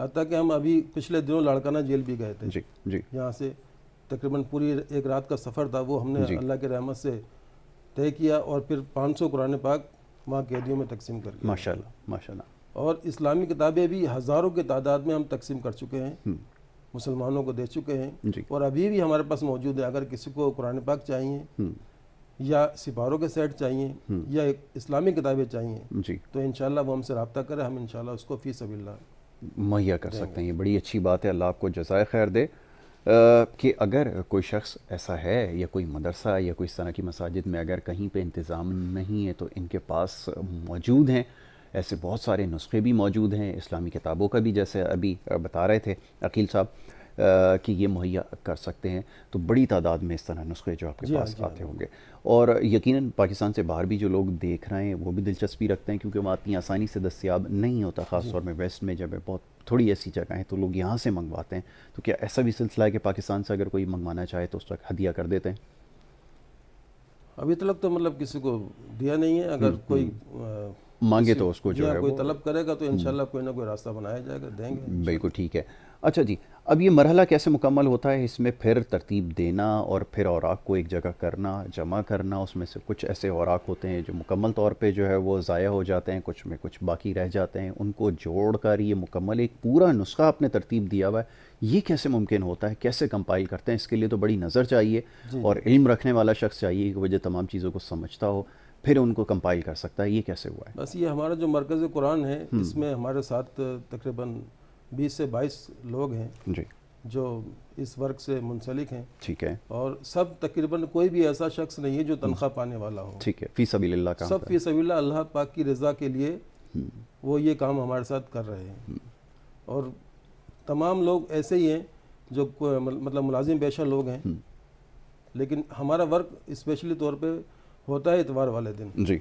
हत्या के हम अभी पिछले दिनों लाड़काना जेल भी गए थे जी जी यहाँ से तकरीबन पूरी एक रात का सफ़र था वो हमने अल्लाह के रहमत से तय किया और फिर 500 सौ कुरान पाक वहाँ कैदियों में तकसीम कर माशाल्लाह माशाल्लाह और इस्लामी किताबें भी हज़ारों की तादाद में हम तकसीम कर चुके हैं हम्म। मुसलमानों को दे चुके हैं और अभी भी हमारे पास मौजूद है अगर किसी को कुरान पाक चाहिए हम्म। या सिपारों के सेट चाहिए हम्म। या इस्लामी किताबें चाहिए तो इनशाला वो हमसे रबता करें हम इनशाला उसको फीस सबल्ला मुहैया कर सकते हैं ये बड़ी अच्छी बात है अल्लाह आपको जजाय खैर दे कि अगर कोई शख्स ऐसा है या कोई मदरसा या कोई इस तरह की मसाजिद में अगर कहीं पे इंतज़ाम नहीं है तो इनके पास मौजूद हैं ऐसे बहुत सारे नुस्खे भी मौजूद हैं इस्लामी किताबों का भी जैसे अभी बता रहे थे अकील साहब कि ये मुहैया कर सकते हैं तो बड़ी तादाद में इस तरह नुस्खे जो आपके पास हाँ, आते हाँ। होंगे और यकीनन पाकिस्तान से बाहर भी जो लोग देख रहे हैं वो भी दिलचस्पी रखते हैं क्योंकि वहाँ इतनी आसानी से दस्याब नहीं होता ख़ासतौर में वेस्ट में जब बहुत थोड़ी ऐसी जगह है तो लोग यहाँ से मंगवाते हैं तो क्या ऐसा भी सिलसिला है कि पाकिस्तान से अगर कोई मंगवाना चाहे तो उस वक्त हदिया कर देते हैं अभी तलक तो मतलब किसी को दिया नहीं है अगर हम्म, कोई हम्म। मांगे तो उसको जो है कोई तलब करेगा तो हम्म। इनशाला कोई ना कोई रास्ता बनाया जाएगा देंगे बिल्कुल ठीक है अच्छा जी अब ये मरहला कैसे मुकम्मल होता है इसमें फिर तरतीब देना और फिर औराक को एक जगह करना जमा करना उसमें से कुछ ऐसे औराक होते हैं जो मुकम्मल तौर पे जो है वो ज़ाया हो जाते हैं कुछ में कुछ बाकी रह जाते हैं उनको जोड़ कर ये मुकम्मल एक पूरा नुस्खा आपने तरतीब दिया हुआ है ये कैसे मुमकिन होता है कैसे कंपाइल करते हैं इसके लिए तो बड़ी नज़र चाहिए और इल्म रखने वाला शख्स चाहिए कि वजह तमाम चीज़ों को समझता हो फिर उनको कंपाइल कर सकता है ये कैसे हुआ है बस ये हमारा जो मरकज़ कुरान है हम्म। इसमें हमारे साथ तकरीबन बीस से बाईस लोग हैं जी जो इस वर्क से मुंसलिक हैं ठीक है और सब तकरीबन कोई भी ऐसा शख्स नहीं है जो हम्म। तनख्वाह पाने वाला हो ठीक है फी सबील्ला सब फी सबील्ला अल्लाह पाक की रज़ा के लिए हम्म। वो ये काम हमारे साथ कर रहे हैं हम्म। और तमाम लोग ऐसे ही हैं जो मतलब मुलाजिम पेशा लोग हैं लेकिन हमारा वर्क स्पेशली तौर पे होता है इतवार वाले दिन जी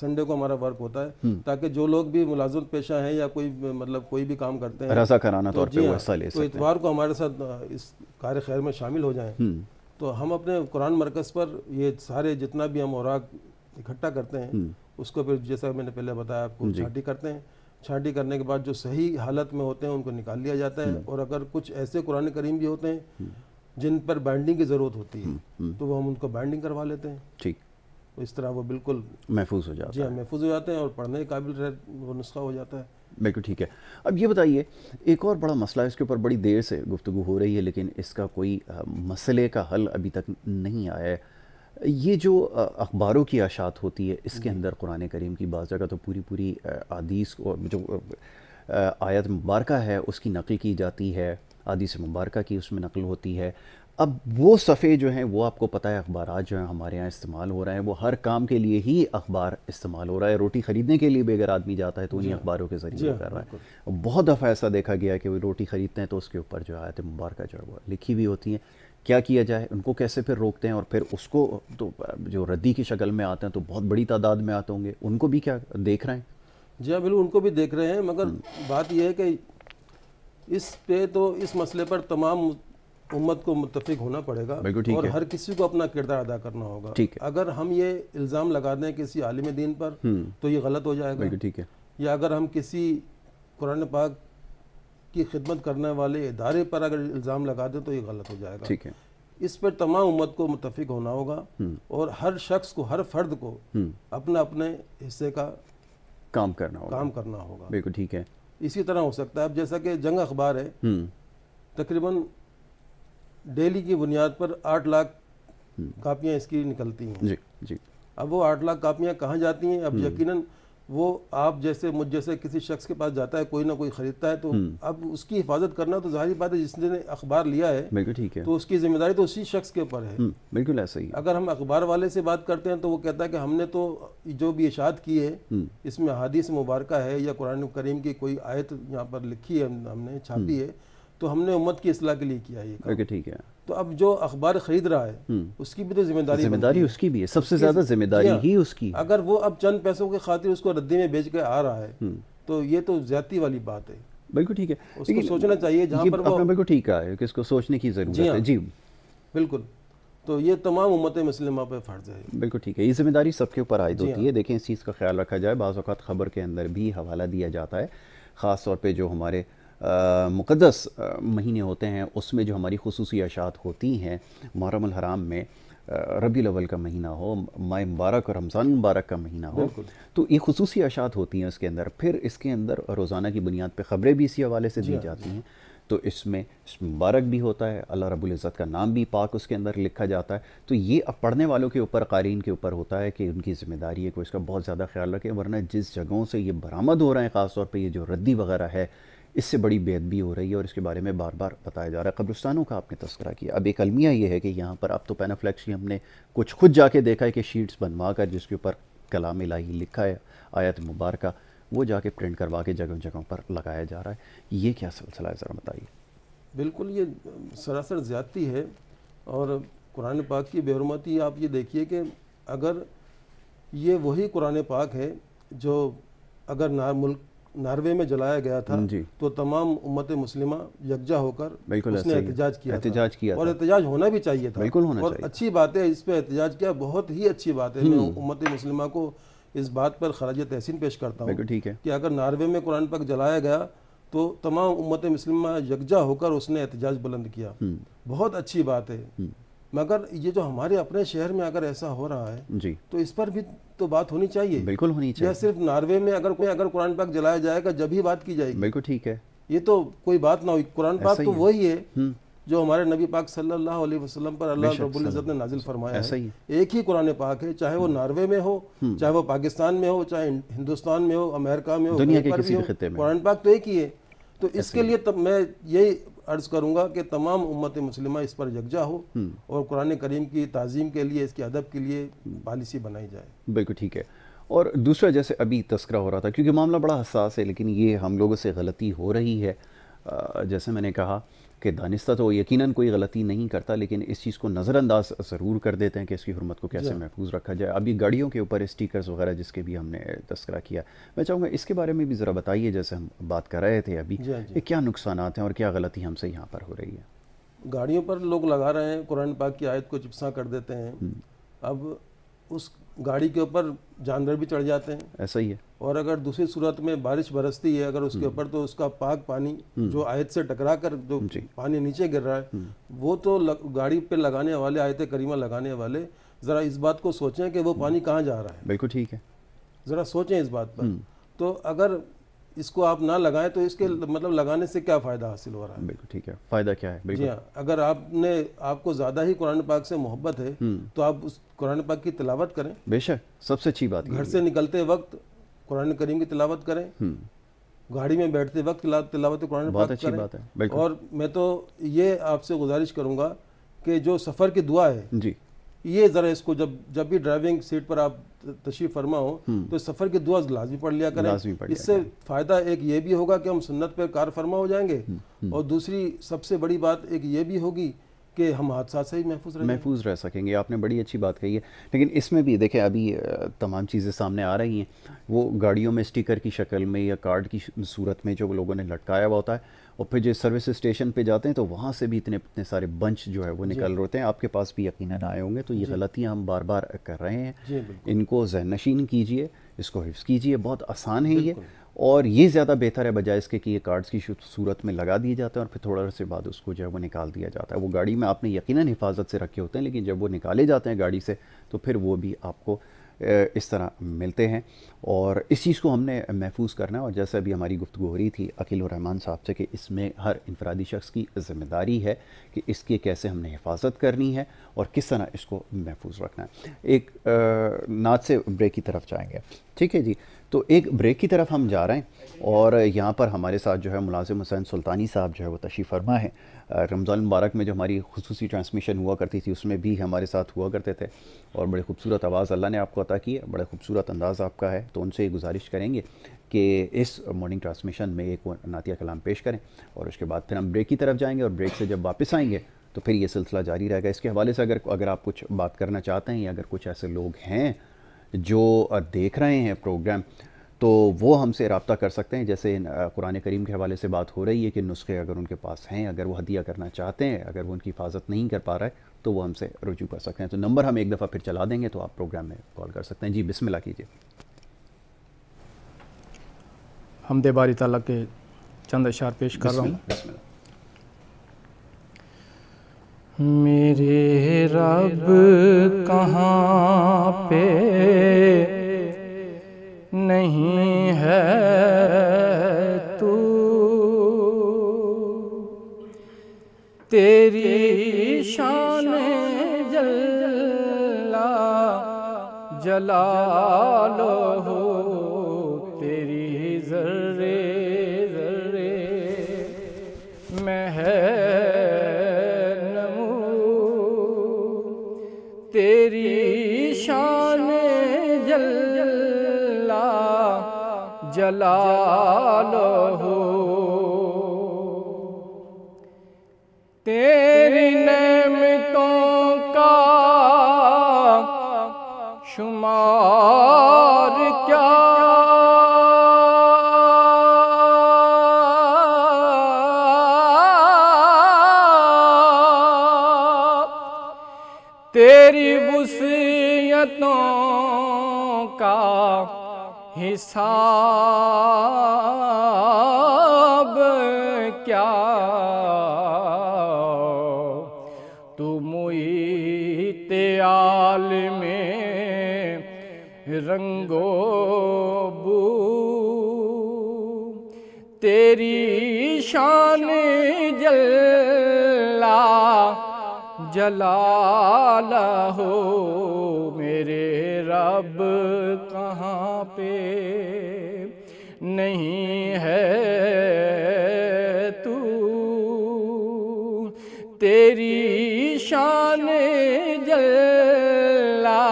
संडे को हमारा वर्क होता है हम्म। ताकि जो लोग भी मुलाजम पेशा हैं या कोई मतलब कोई भी काम करते हैं रजा कराना तो पे वो हाँ, ले तो इतवार को हमारे साथ इस कार्य खैर में शामिल हो जाएं हम्म। तो हम अपने कुरान मरकज़ पर ये सारे जितना भी हम और इकट्ठा करते हैं हम्म। उसको फिर जैसा मैंने पहले बताया आपको छाटी करते हैं छाटी करने के बाद जो सही हालत में होते हैं उनको निकाल लिया जाता है और अगर कुछ ऐसे कुरान करीम भी होते हैं जिन पर बाइंडिंग की ज़रूरत होती है तो वो हम उनको बाइंडिंग करवा लेते हैं ठीक तो इस तरह वो बिल्कुल महफूज हो जाता जी हाँ, है महफूज हो जाते हैं और पढ़ने के काबिल वो नुस्खा हो जाता है बिल्कुल ठीक है अब ये बताइए एक और बड़ा मसला इसके ऊपर बड़ी देर से गुफ्तु हो रही है लेकिन इसका कोई मसले का हल अभी तक नहीं आया है ये जो अखबारों की आशात होती है इसके अंदर कुरान करीम की बात जगह तो पूरी पूरी आदीस और जो आयत मुबारक है उसकी नकल की जाती है आदि से मुबारक की उसमें नकल होती है अब वो सफ़े जो हैं वो आपको पता है अखबार जो हैं हमारे यहाँ इस्तेमाल हो रहा है वो हर काम के लिए ही अखबार इस्तेमाल हो रहा है रोटी ख़रीदने के लिए भी अगर आदमी जाता है तो उन्हीं अखबारों के ज़रिए कर रहा है बहुत दफ़ा ऐसा देखा गया कि वो रोटी ख़रीदते हैं तो उसके ऊपर जो आयत मुबारक जो है लिखी हुई होती हैं क्या किया जाए उनको कैसे फिर रोकते हैं और फिर उसको तो जो रद्दी की शक्ल में आते हैं तो बहुत बड़ी तादाद में आते होंगे उनको भी क्या देख रहे हैं जी हाँ बिल्कुल उनको भी देख रहे हैं मगर हम्म। बात यह है कि इस पे तो इस मसले पर तमाम उम्मत को मुतफिक होना पड़ेगा और हर किसी को अपना किरदार अदा करना होगा अगर हम ये इल्ज़ाम लगा दें किसी आलिम दीन पर हम्म। तो ये गलत हो जाएगा ठीक है या अगर हम किसी कुरान पाक की खिदमत करने वाले इदारे पर अगर इल्ज़ाम लगा दें तो ये गलत हो जाएगा ठीक है इस पर तमाम उम्मत को मुतफिक होना होगा हम्म। और हर शख्स को हर फर्द को हम्म। अपने अपने हिस्से का काम करना होगा काम करना होगा बिल्कुल ठीक है इसी तरह हो सकता है अब जैसा कि जंग अखबार है तकरीबन डेली की बुनियाद पर आठ लाख हम्म। कापियाँ इसकी निकलती हैं जी जी अब वो आठ लाख कापियाँ कहाँ जाती हैं अब हम्म। यकीनन वो आप जैसे मुझ जैसे किसी शख्स के पास जाता है कोई ना कोई खरीदता है तो हम्म। अब उसकी हिफाजत करना तो जाहिर बात है जिसने अखबार लिया है बिल्कुल ठीक है तो उसकी जिम्मेदारी तो उसी शख्स के ऊपर है बिल्कुल ऐसा ही अगर हम अखबार वाले से बात करते हैं तो वो कहता है कि हमने तो जो भी इशाद की है इसमें हादिस मुबारक है या कुरान करीम की कोई आयत यहाँ पर लिखी है हमने छापी है तो हमने उम्मत की असलाह के लिए किया ये ओके ठीक है तो अब जो अखबार खरीद रहा है हम्म। उसकी भी तो जिम्मेदारी तो जिम्मेदारी उसकी भी है सबसे ज्यादा जिम्मेदारी ही उसकी अगर वो अब चंद पैसों के खातिर उसको रद्दी में बेच के आ रहा है हम्म। तो ये तो ज्यादा वाली बात है बिल्कुल ठीक है उसको सोचना चाहिए जहाँ पर बिल्कुल ठीक है कि इसको सोचने की जरूरत है हाँ। जी बिल्कुल तो ये तमाम उम्मत मुस्लिम पर फट जाए बिल्कुल ठीक है ये जिम्मेदारी सबके ऊपर आयद होती हाँ। है देखें इस चीज़ का ख्याल रखा जाए बाज़ात ख़बर के अंदर भी हवाला दिया जाता है ख़ास तौर पर जो हमारे मुक़दस महीने होते हैं उसमें जो हमारी खसूसी अशात होती हैं मुहरम हराम में रबी अवल का महीना हो माह मुबारक और रमज़ान मुबारक का महीना हो तो ये खसूसी अशात होती हैं उसके अंदर फिर इसके अंदर रोज़ाना की बुनियाद पर ख़बरें भी इसी हवाले से दी जाती हैं तो इसमें मुबारक भी होता है अल्लाह रब्बुल इज़्ज़त का नाम भी पाक उसके अंदर लिखा जाता है तो ये अब पढ़ने वालों के ऊपर कारीन के ऊपर होता है कि उनकी ज़िम्मेदारी है को इसका बहुत ज़्यादा ख्याल रखें वरना जिस जगहों से ये बरामद हो रहे हैं ख़ासतौर पर ये जो रद्दी वगैरह है इससे बड़ी बेदबी हो रही है और इसके बारे में बार बार बताया जा रहा है कब्रस्तानों का आपने तस्करा किया अब एक अलमिया ये है कि यहाँ पर अब तो पेनाफ्लैक्स ही हमने कुछ खुद जाके देखा है कि शीट्स बनवा कर जिसके ऊपर कलाम लाही लिखा है आयत मुबारक वो जाके प्रिंट करवा के जगह जगहों पर लगाया जा रहा है ये क्या सिलसिला है ज़रा बताइए बिल्कुल ये सरासर ज़्यादती है और कुरान पाक की बेहरमती आप ये देखिए कि अगर ये वही कुरान पाक है जो अगर ना मुल्क नार्वे में जलाया गया था तो तमाम उम्मत मुस्लिमा यकजा होकर उसने एहतजाज किया एहतजाज किया और एहतजाज होना भी चाहिए था बिल्कुल होना और चाहिए। अच्छी बात है इस पर एहतजाज किया बहुत ही अच्छी बात है मैं हम्म। उम्मत मुस्लिमा को इस बात पर खराज तहसीन पेश करता हूँ ठीक है कि अगर नार्वे में कुरान पाक जलाया गया तो तमाम उम्मत मुस्लिमा यकजा होकर उसने एहतजाज बुलंद किया हम्म। बहुत अच्छी बात है हम्म। मगर ये जो हमारे अपने शहर में अगर ऐसा हो रहा है जी तो इस पर भी तो बात होनी चाहिए बिल्कुल होनी चाहिए सिर्फ नॉर्वे में अगर कोई अगर कुरान पाक जलाया जाएगा जब ही बात की जाएगी बिल्कुल ठीक है ये तो कोई बात ना हुई कुरान पाक तो वही है हम्म। जो हमारे नबी पाक सल्लल्लाहु अलैहि वसल्लम पर अल्लाह रब्बुल इज़्ज़त ने नाजिल फरमाया है एक ही कुरान पाक है चाहे वो हम्म। नॉर्वे में हो हम्म। चाहे वो पाकिस्तान में हो चाहे हिंदुस्तान में हो अमेरिका में हो दुनिया के किसी खत्ते में कुरान पाक तो एक ही है तो इसके लिए तब मैं यही अर्ज़ करूँगा कि तमाम उम्मत मुसलिमा इस पर यकजा हो हम्म। और कुरान करीम की तज़ीम के लिए इसके अदब के लिए पॉलिसी बनाई जाए बिल्कुल ठीक है और दूसरा जैसे अभी तस्करा हो रहा था क्योंकि मामला बड़ा हसास है लेकिन ये हम लोगों से गलती हो रही है जैसे मैंने कहा कि दानिस्ता तो यकीनन कोई गलती नहीं करता लेकिन इस चीज़ को नज़रअंदाज ज़रूर कर देते हैं कि इसकी हरमत को कैसे महफूज रखा जाए अभी गाड़ियों के ऊपर स्टिकर्स वगैरह जिसके भी हमने तस्करा किया मैं चाहूँगा इसके बारे में भी ज़रा बताइए जैसे हम बात कर रहे थे अभी कि क्या नुकसान हैं और क्या गलती हमसे यहाँ पर हो रही है गाड़ियों पर लोग लगा रहे हैं कुरान पाक की आयत को चिपसा कर देते हैं हम्म। अब उस गाड़ी के ऊपर जानवर भी चढ़ जाते हैं ऐसा ही है और अगर दूसरी सूरत में बारिश बरसती है अगर उसके हम्म। ऊपर तो उसका पाक पानी हम्म। जो आयत से टकरा कर जो पानी नीचे गिर रहा है हम्म। वो तो लग, गाड़ी पे लगाने वाले आयत करीमा लगाने वाले ज़रा इस बात को सोचें कि वो पानी कहाँ जा रहा है बिल्कुल ठीक है ज़रा सोचें इस बात पर तो अगर इसको आप ना लगाएं तो इसके हम्म। मतलब लगाने से क्या फ़ायदा हासिल हो रहा है बिल्कुल ठीक है फ़ायदा क्या है जी हाँ अगर आपने आपको ज़्यादा ही कुरान पाक से मोहब्बत है हम्म। तो आप उस कुरान पाक की तिलावत करें बेशक सबसे अच्छी बात घर से निकलते वक्त कुरान करीम की तिलावत करें हम्म। गाड़ी में बैठते वक्त तिलावत कुरान बहुत अच्छी बात है और मैं तो ये आपसे गुजारिश करूँगा कि जो सफ़र की दुआ है जी ये ज़रा इसको जब जब भी ड्राइविंग सीट पर आप तशीफ फरमा हो हम्म। तो सफ़र की दुआ लाजमी पढ़ लिया करें इससे फ़ायदा एक ये भी होगा कि हम सुन्नत पर कार फरमा हो जाएंगे हम्म, हम्म। और दूसरी सबसे बड़ी बात एक ये भी होगी कि हम हादसा से ही महफूज महफूज रह सकेंगे आपने बड़ी अच्छी बात कही है लेकिन इसमें भी देखें अभी तमाम चीज़ें सामने आ रही हैं वो गाड़ियों में स्टिकर की शक्ल में या कार्ड की सूरत में जो लोगों ने लटकाया हुआ होता है और फिर जो सर्विस स्टेशन पे जाते हैं तो वहाँ से भी इतने इतने सारे बंच जो है वो निकल रहे हैं आपके पास भी यकीन आए होंगे तो ये गलतियाँ हम बार बार कर रहे हैं इनको जहन नशीन कीजिए इसको हिफ्स कीजिए बहुत आसान है ये और ये ज़्यादा बेहतर है बजाय इसके कि ये कार्ड्स की सूरत में लगा दिए जाते हैं और फिर थोड़ा से बाद उसको जो है वो निकाल दिया जाता है वो गाड़ी में आपने यकीन हिफाजत से रखे होते हैं लेकिन जब वो निकाले जाते हैं गाड़ी से तो फिर वो भी आपको इस तरह मिलते हैं और इस चीज़ को हमने महफूज करना है और जैसे अभी हमारी गुफ्तु हो रही थी अकील रहमान साहब से कि इसमें हर इंफरादी शख्स की जिम्मेदारी है कि इसके कैसे हमने हिफाजत करनी है और किस तरह इसको महफूज रखना है एक नाच से ब्रेक की तरफ जाएंगे ठीक है जी तो एक ब्रेक की तरफ हम जा रहे हैं और यहाँ पर हमारे साथ जो है मुलाजिम हुसैन सुल्तानी साहब जो है वो तशीफ़ फरमा है रमज़ान मुबारक में जो हमारी खसूस ट्रांसमिशन हुआ करती थी उसमें भी हमारे साथ हुआ करते थे और बड़े खूबसूरत आवाज़ अल्लाह ने आपको अता की है खूबसूरत अंदाज़ आपका है तो उनसे ये गुजारिश करेंगे कि इस मॉर्निंग ट्रांसमिशन में एक नातिया कलाम पेश करें और उसके बाद फिर हम ब्रेक की तरफ जाएंगे और ब्रेक से जब वापस आएंगे तो फिर ये सिलसिला जारी रहेगा इसके हवाले से अगर अगर आप कुछ बात करना चाहते हैं या अगर कुछ ऐसे लोग हैं जो देख रहे हैं प्रोग्राम तो वो हमसे रबता कर सकते हैं जैसे कुरान करीम के हवाले से बात हो रही है कि नुस्खे अगर उनके पास हैं अगर वो हदिया करना चाहते हैं अगर वो उनकी हिफाजत नहीं कर पा रहा है तो वो हमसे रुजू कर सकते हैं तो नंबर हम एक दफ़ा फिर चला देंगे तो आप प्रोग्राम में कॉल कर सकते हैं जी बिस्मिल्लाह कीजिए दे बारी तला के चंद अशार पेश कर रहा हूँ मेरे रब कहाँ पे नहीं है तू तेरी शान जल्ला लो हो जलालो तेरे हिसाब क्या तुम त्याल में रंगो तेरी शान जल्ला जला हो मेरे रब पे नहीं है तू तेरी शान जला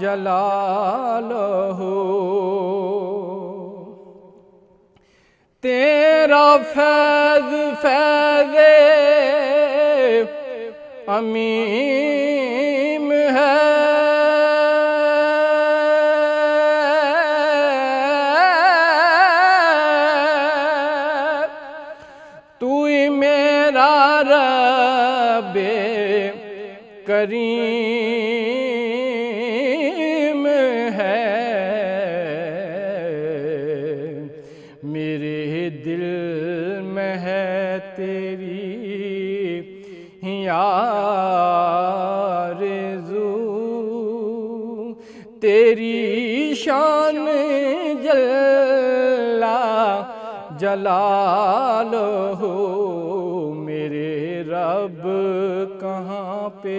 जला हो तेरा फैज फैज अमीम है जलाल हो मेरे रब कहाँ पे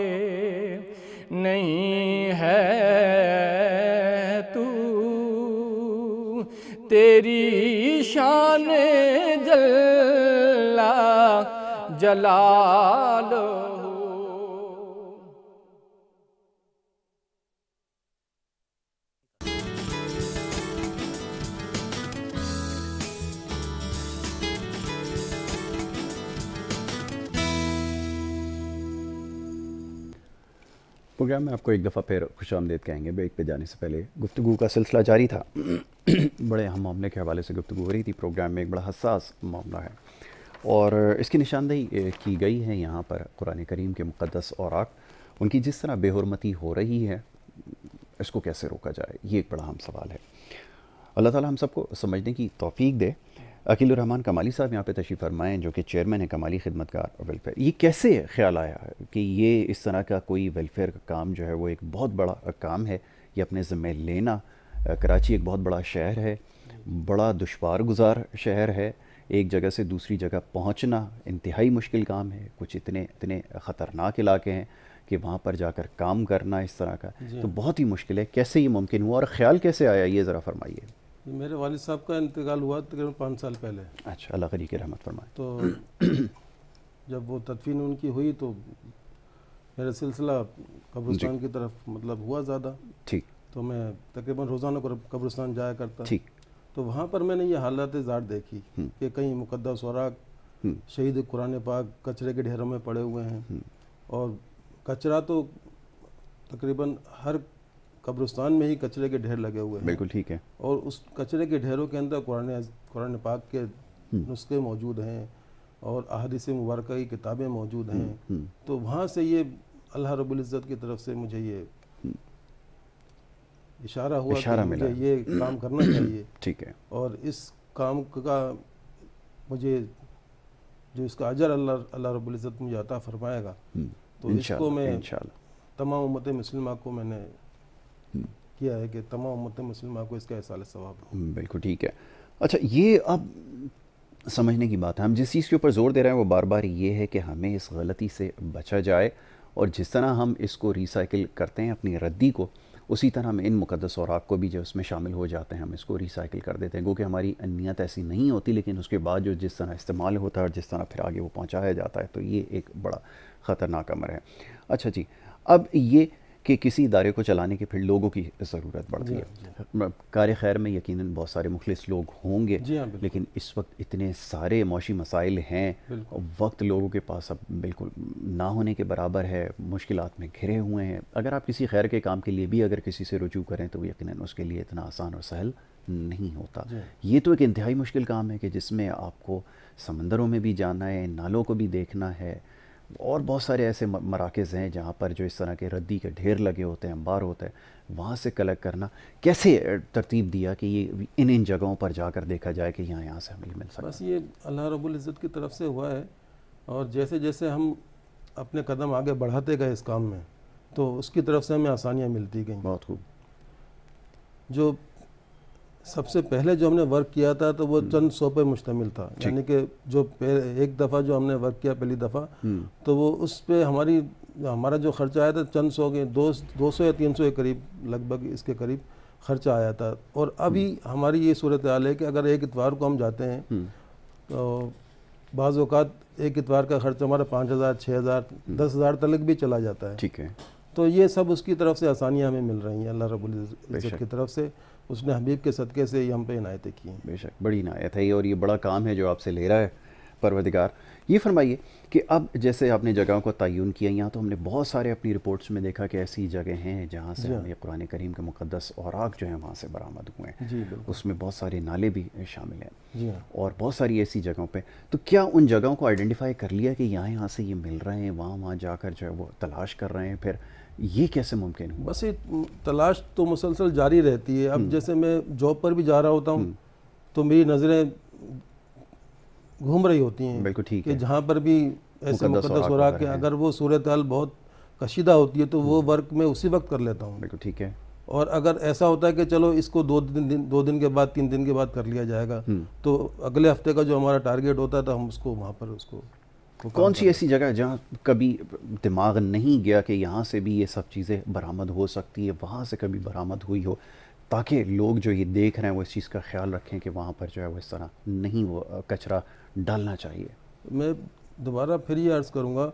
नहीं है तू तेरी शान जला जलाल प्रोग्राम में आपको एक दफ़ा फिर खुश आमदेद कहेंगे ब्रेक पे जाने से पहले गुफ्तु का सिलसिला जारी था [clears throat] बड़े अहम मामले के हवाले से गुफ्तु हो रही थी प्रोग्राम में एक बड़ा हसास मामला है और इसकी निशानदेही की गई है यहाँ पर कुरान करीम के मुक़दस और उनकी जिस तरह बेहरमती हो रही है इसको कैसे रोका जाए ये एक बड़ा अहम सवाल है अल्लाह ताली हम सबको समझने की तोफ़ी दे अकील रहमान कमाली साहब यहाँ पे तशीफ़ फरमाएं जो कि चेयरमैन है कमाली खिदमत और वेलफेयर ये कैसे ख्याल आया कि ये इस तरह का कोई वेलफेयर का काम जो है वो एक बहुत बड़ा काम है ये अपने ज़िम्मे लेना कराची एक बहुत बड़ा शहर है बड़ा दुशवार गुजार शहर है एक जगह से दूसरी जगह पहुँचना इंतहाई मुश्किल काम है कुछ इतने इतने ख़तरनाक इलाके हैं कि वहाँ पर जाकर काम करना इस तरह का तो बहुत ही मुश्किल है कैसे ये मुमकिन हुआ और ख्याल कैसे आया ये ज़रा फरमाइए मेरे वाल साहब का इंतकाल हुआ तकरीबन पाँच साल पहले अच्छा अल्लाह करी के रहमत फरमाए तो जब वो तदफीन उनकी हुई तो मेरा सिलसिला कब्रिस्तान की तरफ मतलब हुआ ज़्यादा ठीक तो मैं तकरीबन रोज़ाना कब्रिस्तान जाया करता ठीक तो वहाँ पर मैंने ये हालत ज़ार देखी हम्म। कि कहीं मुकदस सौराग हम्म। शहीद कुरान पाक कचरे के ढेरों में पड़े हुए हैं हम्म। और कचरा तो तकरीबन हर कब्रिस्तान में ही कचरे के ढेर लगे हुए हैं बिल्कुल ठीक है और उस कचरे के ढेरों के अंदर कुरान कुरान पाक के हम्म। नुस्खे मौजूद हैं और अहदीस मुबारक की किताबें मौजूद हम्म, हैं हम्म। तो वहाँ से ये अल्लाह रबुल्ज़त की तरफ से मुझे ये इशारा हुआ इशारा कि मुझे ये काम करना चाहिए ठीक है और इस काम का मुझे जो इसका अजर अल्लाह अल्लाह रबुल्ज़त मुझे अता फरमाएगा तो इसको मैं तमाम उम्मत मुसलिमा को मैंने किया है कि तमाम उम्मत मुस्लिमा को इसका साल सवाब हम्म, बिल्कुल ठीक है अच्छा ये अब समझने की बात है हम जिस चीज़ के ऊपर ज़ोर दे रहे हैं वो बार बार ये है कि हमें इस गलती से बचा जाए और जिस तरह हम इसको रिसाइकिल करते हैं अपनी रद्दी को उसी तरह हम इन मुकदस और को भी जो उसमें शामिल हो जाते हैं हम इसको रिसाइकिल कर देते हैं क्योंकि हमारी नीयत ऐसी नहीं होती लेकिन उसके बाद जो जिस तरह इस्तेमाल होता है और जिस तरह फिर आगे वो पहुँचाया जाता है तो ये एक बड़ा ख़तरनाक अमर है अच्छा जी अब ये कि किसी इदारे को चलाने के फिर लोगों की ज़रूरत पड़ती है कार खैर में यकीन बहुत सारे मुखलिस लोग होंगे हाँ, लेकिन इस वक्त इतने सारे मौशी मसाइल हैं वक्त लोगों के पास अब बिल्कुल ना होने के बराबर है मुश्किल में घिरे हुए हैं अगर आप किसी खैर के काम के लिए भी अगर किसी से रुजू करें तो यकीन उसके लिए इतना आसान और सहल नहीं होता ये तो एक इंतहाई मुश्किल काम है कि जिसमें आपको समंदरों में भी जाना है नालों को भी देखना है और बहुत सारे ऐसे मराकज़ हैं जहाँ पर जो इस तरह के रद्दी के ढेर लगे होते हैं अंबार होते हैं वहाँ से कलेक्ट करना कैसे तरतीब दिया कि ये इन इन जगहों पर जाकर देखा जाए कि यहाँ यहाँ से हमें मिल सकता बस ये अल्लाह रब्बुल इज़्ज़त की तरफ से हुआ है और जैसे जैसे हम अपने कदम आगे बढ़ाते गए इस काम में तो उसकी तरफ से हमें आसानियाँ मिलती गई बहुत खूब जो सबसे पहले जो हमने वर्क किया था तो वो हम्म। चंद सौ पे मुश्तमिल था यानी कि जो एक दफ़ा जो हमने वर्क किया पहली दफ़ा हम्म। तो वो उस पर हमारी हमारा जो खर्चा आया था चंद सौ के दो दो सौ या तीन सौ के करीब लगभग इसके करीब खर्चा आया था और अभी हम्म। हमारी ये सूरत हाल है कि अगर एक इतवार को हम जाते हैं तो बाज़ात एक इतवार का खर्चा हमारा पाँच हज़ार छः हज़ार दस हज़ार तक भी चला जाता है ठीक है तो ये सब उसकी तरफ से आसानियाँ हमें मिल रही हैं अल्लाह रबुल की तरफ से उसने हबीब के सदक़े से ही हम पे इनायतें की हैं बेशक बड़ी इनायत है ये और ये बड़ा काम है जो आपसे ले रहा है परवदिगार ये फरमाइए कि अब जैसे आपने जगहों को तयन किया यहाँ तो हमने बहुत सारे अपनी रिपोर्ट्स में देखा कि ऐसी जगह हैं जहाँ से हमें कुरान करीम के मुकदस और आग जो है वहाँ से बरामद हुए हैं उसमें बहुत सारे नाले भी शामिल हैं हाँ। और बहुत सारी ऐसी जगहों पे तो क्या उन जगहों को आइडेंटिफाई कर लिया कि यहाँ यहाँ से ये मिल रहे हैं वहाँ वहाँ जाकर जो है वो तलाश कर रहे हैं फिर ये कैसे मुमकिन हुआ बस ये तलाश तो मुसलसल जारी रहती है अब हम्म। जैसे मैं जॉब पर भी जा रहा होता हूँ हम्म। तो मेरी नज़रें घूम रही होती हैं बिल्कुल ठीक है जहाँ पर भी ऐसे मुकदस वराक के अगर वो सूरत हाल बहुत कशीदा होती है तो वो हम्म। वर्क मैं उसी वक्त कर लेता हूँ बिल्कुल ठीक है और अगर ऐसा होता है कि चलो इसको दो दिन दो दिन के बाद तीन दिन के बाद कर लिया जाएगा तो अगले हफ्ते का जो हमारा टारगेट होता था हम उसको वहाँ पर उसको कौन सी ऐसी जगह जहाँ कभी दिमाग नहीं गया कि यहाँ से भी ये सब चीज़ें बरामद हो सकती है वहाँ से कभी बरामद हुई हो ताकि लोग जो ये देख रहे हैं वो इस चीज़ का ख्याल रखें कि वहाँ पर जो है वो इस तरह नहीं वो कचरा डालना चाहिए मैं दोबारा फिर ये अर्ज़ करूँगा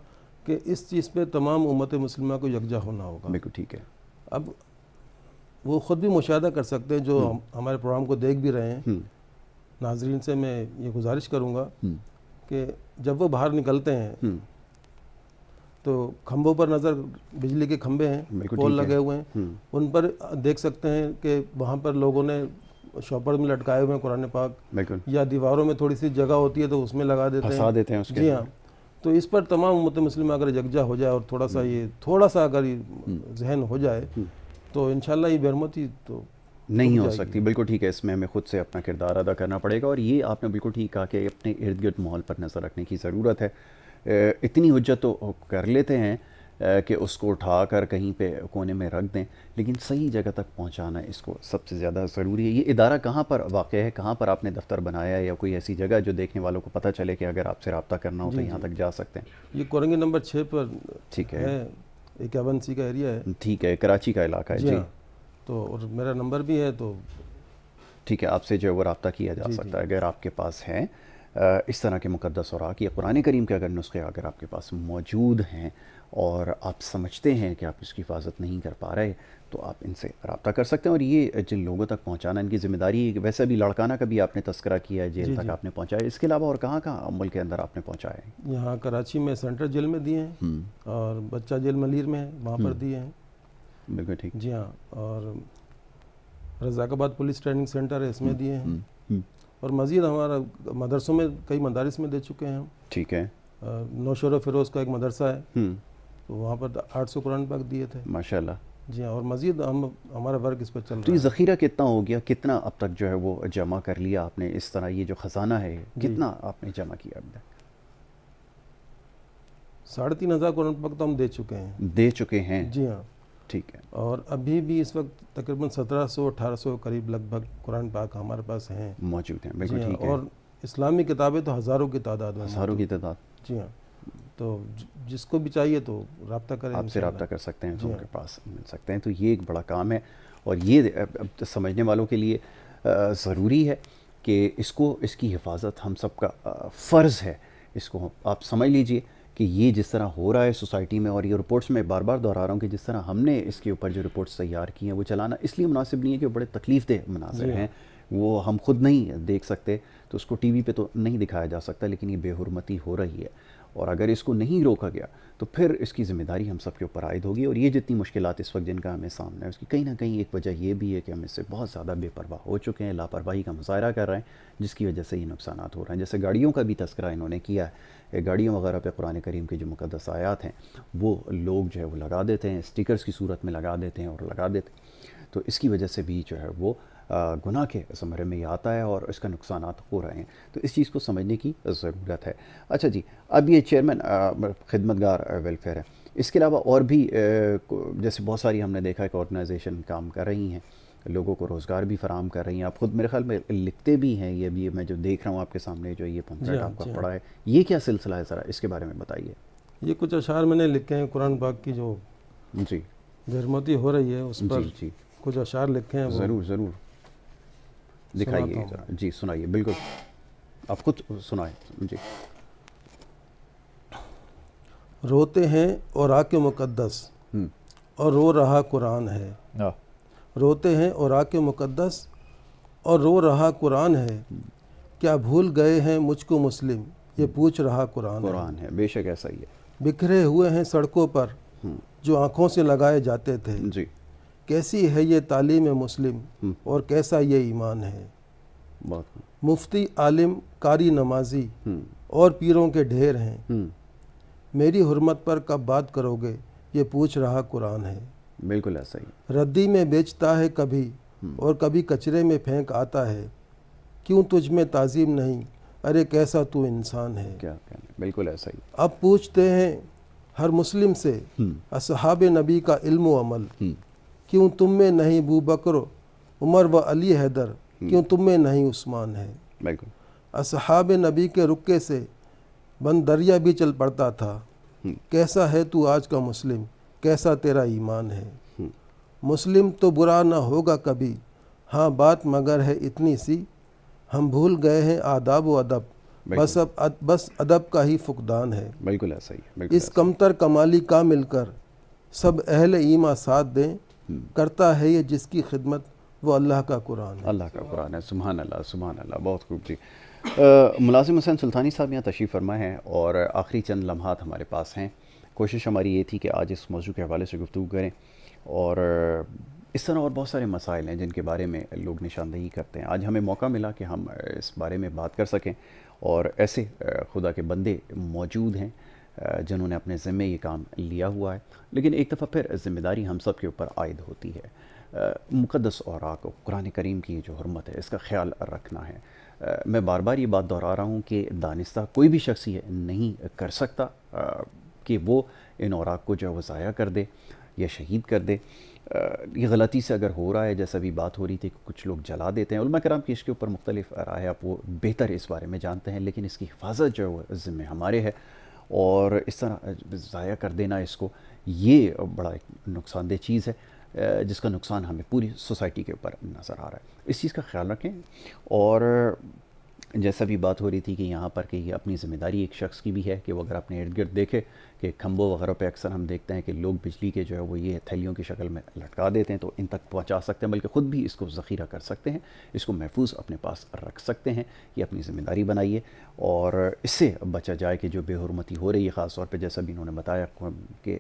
कि इस चीज़ पे तमाम उम्मत मुसलमा को यकजा होना होगा बिल्कुल ठीक है अब वो ख़ुद भी मुशाह कर सकते हैं जो हम्म। हम, हमारे प्रोग्राम को देख भी रहे हैं हम्म। नाजरीन से मैं ये गुजारिश करूँगा हम्म। कि जब वो बाहर निकलते हैं हम्म। तो खंभों पर नज़र बिजली के खंभे हैं पोल लगे है। हुए हैं हम्म। उन पर देख सकते हैं कि वहाँ पर लोगों ने शॉपर में लटकाए हुए हैं कुरान पाक या दीवारों में थोड़ी सी जगह होती है तो उसमें लगा देते हैं देते हैं उसके जी हाँ तो इस पर तमाम उम्मत मुस्लिम अगर यकजा हो जाए और थोड़ा सा हम्म। ये थोड़ा सा अगर जहन हो जाए तो इनशाला ये ही तो नहीं हो सकती बिल्कुल ठीक है इसमें हमें खुद से अपना किरदार अदा करना पड़ेगा और ये आपने बिल्कुल ठीक कहा कि अपने इर्द गिर्द माहौल पर नज़र रखने की ज़रूरत है इतनी हजत तो कर लेते हैं कि उसको उठा कर कहीं पे कोने में रख दें लेकिन सही जगह तक पहुंचाना इसको सबसे ज़्यादा ज़रूरी है ये इदारा कहाँ पर वाक़ है कहाँ पर आपने दफ्तर बनाया है या कोई ऐसी जगह जो देखने वालों को पता चले कि अगर आपसे रबता करना हो तो यहाँ तक जा सकते हैं ये कुरंगी नंबर छः पर ठीक है इक्यावन सी का एरिया है ठीक है कराची का इलाका है जी हाँ। तो और मेरा नंबर भी है तो ठीक है आपसे जो है वो रबता किया जा सकता है अगर आपके पास हैं इस तरह के मुकदस और या कुरान करीम के अगर नुस्खे अगर आपके पास मौजूद हैं और आप समझते हैं कि आप इसकी हिफाजत नहीं कर पा रहे तो आप इनसे रबता कर सकते हैं और ये जिन लोगों तक पहुँचाना इनकी ज़िम्मेदारी है वैसे भी लड़काना का भी आपने तस्करा किया है जेल तक आपने पहुँचाया इसके अलावा और कहाँ कहाँ मुल्क के अंदर आपने पहुँचाया है यहाँ कराची में सेंट्रल जेल में दिए हैं हम्म। और बच्चा जेल मलिर में है वहाँ पर हम्म। दिए हैं बिल्कुल ठीक जी हाँ और रज़ाकाबाद पुलिस ट्रेनिंग सेंटर है इसमें हम्म, दिए हैं हम्म, हम्म। और मज़ीद हमारा मदरसों में कई मदारस में दे चुके हैं हम ठीक है नौशर फिरोज़ का एक मदरसा है तो वहाँ पर आठ सौ कुरान पाक दिए थे माशाल्लाह जी हाँ और मज़ीद हम हमारा वर्क इस पर चल तो रहा है ज़ख़ीरा कितना हो गया कितना अब तक जो है वो जमा कर लिया आपने इस तरह ये जो ख़जाना है कितना आपने जमा किया अब तक साढ़े तीन हज़ार कुरान पाक तो हम दे चुके हैं दे चुके हैं जी हाँ ठीक है और अभी भी इस वक्त तकरीबन 1700-1800 करीब लगभग कुरान पाक हमारे पास हैं मौजूद हैं बिल्कुल हाँ, ठीक है और इस्लामी किताबें तो हज़ारों की तादाद में हज़ारों की तादाद जी हाँ तो जिसको भी चाहिए तो रबता करें आपसे रबता कर सकते हैं उनके हाँ। पास मिल सकते हैं तो ये एक बड़ा काम है और ये तो समझने वालों के लिए ज़रूरी है कि इसको इसकी हिफाजत हम सब का फ़र्ज़ है इसको आप समझ लीजिए कि ये जिस तरह हो रहा है सोसाइटी में और ये रिपोर्ट्स में बार बार दोहरा रहा हूँ कि जिस तरह हमने इसके ऊपर जो रिपोर्ट्स तैयार की हैं वो चलाना इसलिए मुनासिब नहीं है कि बड़े तकलीफ दे मुनासिब हैं वो हम खुद नहीं देख सकते तो उसको वी पे तो नहीं दिखाया जा सकता लेकिन ये बेहरमती हो रही है और अगर इसको नहीं रोका गया तो फिर इसकी ज़िम्मेदारी हम सबके ऊपर आयद होगी और ये जितनी मुश्किल इस वक्त जिनका हमें सामना है उसकी कहीं ना कहीं एक वजह यह भी है कि हम इससे बहुत ज़्यादा बेपरवाह हो चुके हैं लापरवाही का मुजाहरा कर रहे हैं जिसकी वजह से ये नुकसान हो रहे हैं जैसे गाड़ियों का भी तस्करा इन्होंने किया है गाड़ियों वगैरह पर कुरान करीम के जो मुकदस आयात हैं वो लोग जो है वो लगा देते हैं स्टिकर्स की सूरत में लगा देते हैं और लगा देते हैं तो इसकी वजह से भी जो है वो गुनाह के ज़मरे में ही आता है और इसका नुकसान हो रहे हैं तो इस चीज़ को समझने की ज़रूरत है अच्छा जी अब ये चेयरमैन गार वेलफेयर है इसके अलावा और भी जैसे बहुत सारी हमने देखा है कि ऑर्गेनाइजेशन काम कर रही हैं लोगों को रोज़गार भी फराम कर रही हैं आप खुद मेरे ख्याल में लिखते भी हैं ये भी मैं जो देख रहा हूँ आपके सामने जो ये पंचायत हाँ, आपका हाँ। पड़ा है ये क्या सिलसिला है ज़रा इसके बारे में बताइए ये कुछ अशार मैंने लिखे हैं कुरान पाक की जो जी गर्मती हो रही है उस पर जी, जी। कुछ अशार लिखे हैं ज़रूर ज़रूर दिखाइए जी सुनाइए बिल्कुल आप खुद सुनाए जी रोते हैं और आके मुकदस हम्म। और रो रहा कुरान है हाँ। रोते हैं और आके मुकदस और रो रहा कुरान है क्या भूल गए हैं मुझको मुस्लिम ये हम्म। पूछ रहा कुरान कुरान है, है बेशक ऐसा ही है बिखरे हुए हैं सड़कों पर हम्म। जो आंखों से लगाए जाते थे जी कैसी है ये तालीम मुस्लिम हम्म। और कैसा ये ईमान है मुफ्ती आलिम कारी नमाजी हम्म। और पीरों के ढेर हैं हम्म। मेरी हरमत पर कब बात करोगे ये पूछ रहा कुरान है बिल्कुल ऐसा ही रद्दी में बेचता है कभी और कभी कचरे में फेंक आता है क्यों तुझ में ताजीम नहीं अरे कैसा तू इंसान है क्या कहने बिल्कुल ऐसा ही अब पूछते हैं हर मुस्लिम से असहाब नबी का इल्म अमल क्यों तुम में नहीं बू बकर उमर व अली हैदर हम्म। क्यों तुम में नहीं उस्मान है असहाब नबी के रुके से बंद दरिया भी चल पड़ता था हम्म। कैसा है तू आज का मुस्लिम कैसा तेरा ईमान है हम्म। मुस्लिम तो बुरा ना होगा कभी हाँ बात मगर है इतनी सी हम भूल गए हैं आदाब व अदब बस अब अद, बस अदब का ही फुकदान है बिल्कुल ऐसा ही इस कमतर कमाली का मिलकर सब अहल ईमा साथ दें करता है ये जिसकी खिदमत वो अल्लाह का कुरान है अल्लाह का कुरान है सुबहान अल्लाह सुबहान अल्लाह बहुत खूब जी मुलाजिम हुसैन सुल्तानी साहब यहाँ तशीफ़ फरमा है और आखिरी चंद लम्हात हमारे पास हैं कोशिश हमारी ये थी कि आज इस मौजू के हवाले से गुफ्तु करें और इस तरह और बहुत सारे मसाइल हैं जिनके बारे में लोग निशानदेही करते हैं आज हमें मौका मिला कि हम इस बारे में बात कर सकें और ऐसे खुदा के बंदे मौजूद हैं जिन्होंने अपने ज़िम्मे ये काम लिया हुआ है लेकिन एक दफ़ा फिर ज़िम्मेदारी हम सब के ऊपर आयद होती है मुक़दस औराक कुरान करीम की जो हरमत है इसका ख्याल रखना है मैं बार बार ये बात दोहरा रहा हूँ कि दानिस्त कोई भी शख्स ये नहीं कर सकता कि वो इन औराक को जो है वो ज़ाया कर दे या शहीद कर दे ये गलती से अगर हो रहा है जैसा भी बात हो रही थी कि कुछ लोग जला देते हैं उलमा कराम की इसके ऊपर मुख्तलिफ राय आप वो बेहतर इस बारे में जानते हैं लेकिन इसकी हिफाजत जो है ज़िम्मे हमारे है और इस तरह ज़ाया कर देना इसको ये बड़ा एक नुकसानदेह चीज़ है जिसका नुकसान हमें पूरी सोसाइटी के ऊपर नज़र आ रहा है इस चीज़ का ख्याल रखें और जैसा भी बात हो रही थी कि यहाँ पर कि अपनी ज़िम्मेदारी एक शख्स की भी है कि वो अगर अपने इर्द गिर्द देखे कि खम्भों वगैरह पे अक्सर हम देखते हैं कि लोग बिजली के जो है वो ये थैलियों की शक्ल में लटका देते हैं तो इन तक पहुंचा सकते हैं बल्कि ख़ुद भी इसको ज़ख़ीरा कर सकते हैं इसको महफूज अपने पास रख सकते हैं ये अपनी ज़िम्मेदारी बनाइए और इससे बचा जाए कि जो बेहरमती हो रही है ख़ास तौर पर जैसा भी इन्होंने बताया कि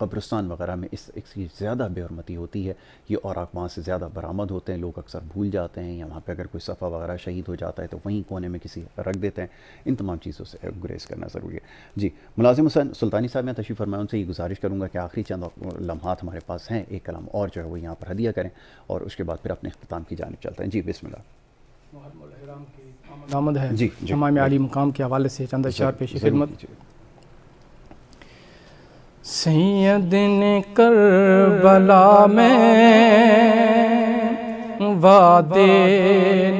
कब्रस्तान वगैरह में इस इसकी ज़्यादा बेहरमती होती है ये और वहाँ से ज़्यादा बरामद होते हैं लोग अक्सर भूल जाते हैं या वहाँ पर अगर कोई सफ़ा वगैरह शहीद हो जाता है तो वहीं कोने में किसी रख देते हैं इन तमाम चीज़ों से गुरेज करना ज़रूरी है जी मुलाजिम हुसैन सुल्तान गिलानी साहब यहाँ तशीफ़ फरमाए उनसे ये गुजारिश करूँगा कि आखिरी चंद लम्हा हमारे पास हैं एक कलम और जो है वो यहाँ पर हदिया करें और उसके बाद फिर अपने अख्ताम की जानब चलते हैं जी बिस्मिल्ला आमद है जी हमाम मुकाम के हवाले से चंद अशार पेश खिदमत सैयद ने कर बला में वादे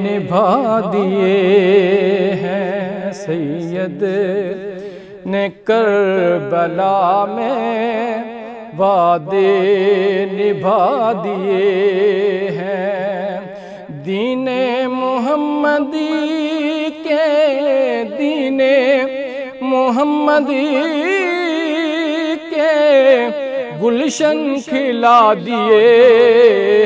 निभा दिए हैं सैयद ने करबला में वादे निभा दिए हैं दीने मोहम्मदी के दीने मोहम्मदी के गुलशन खिला दिए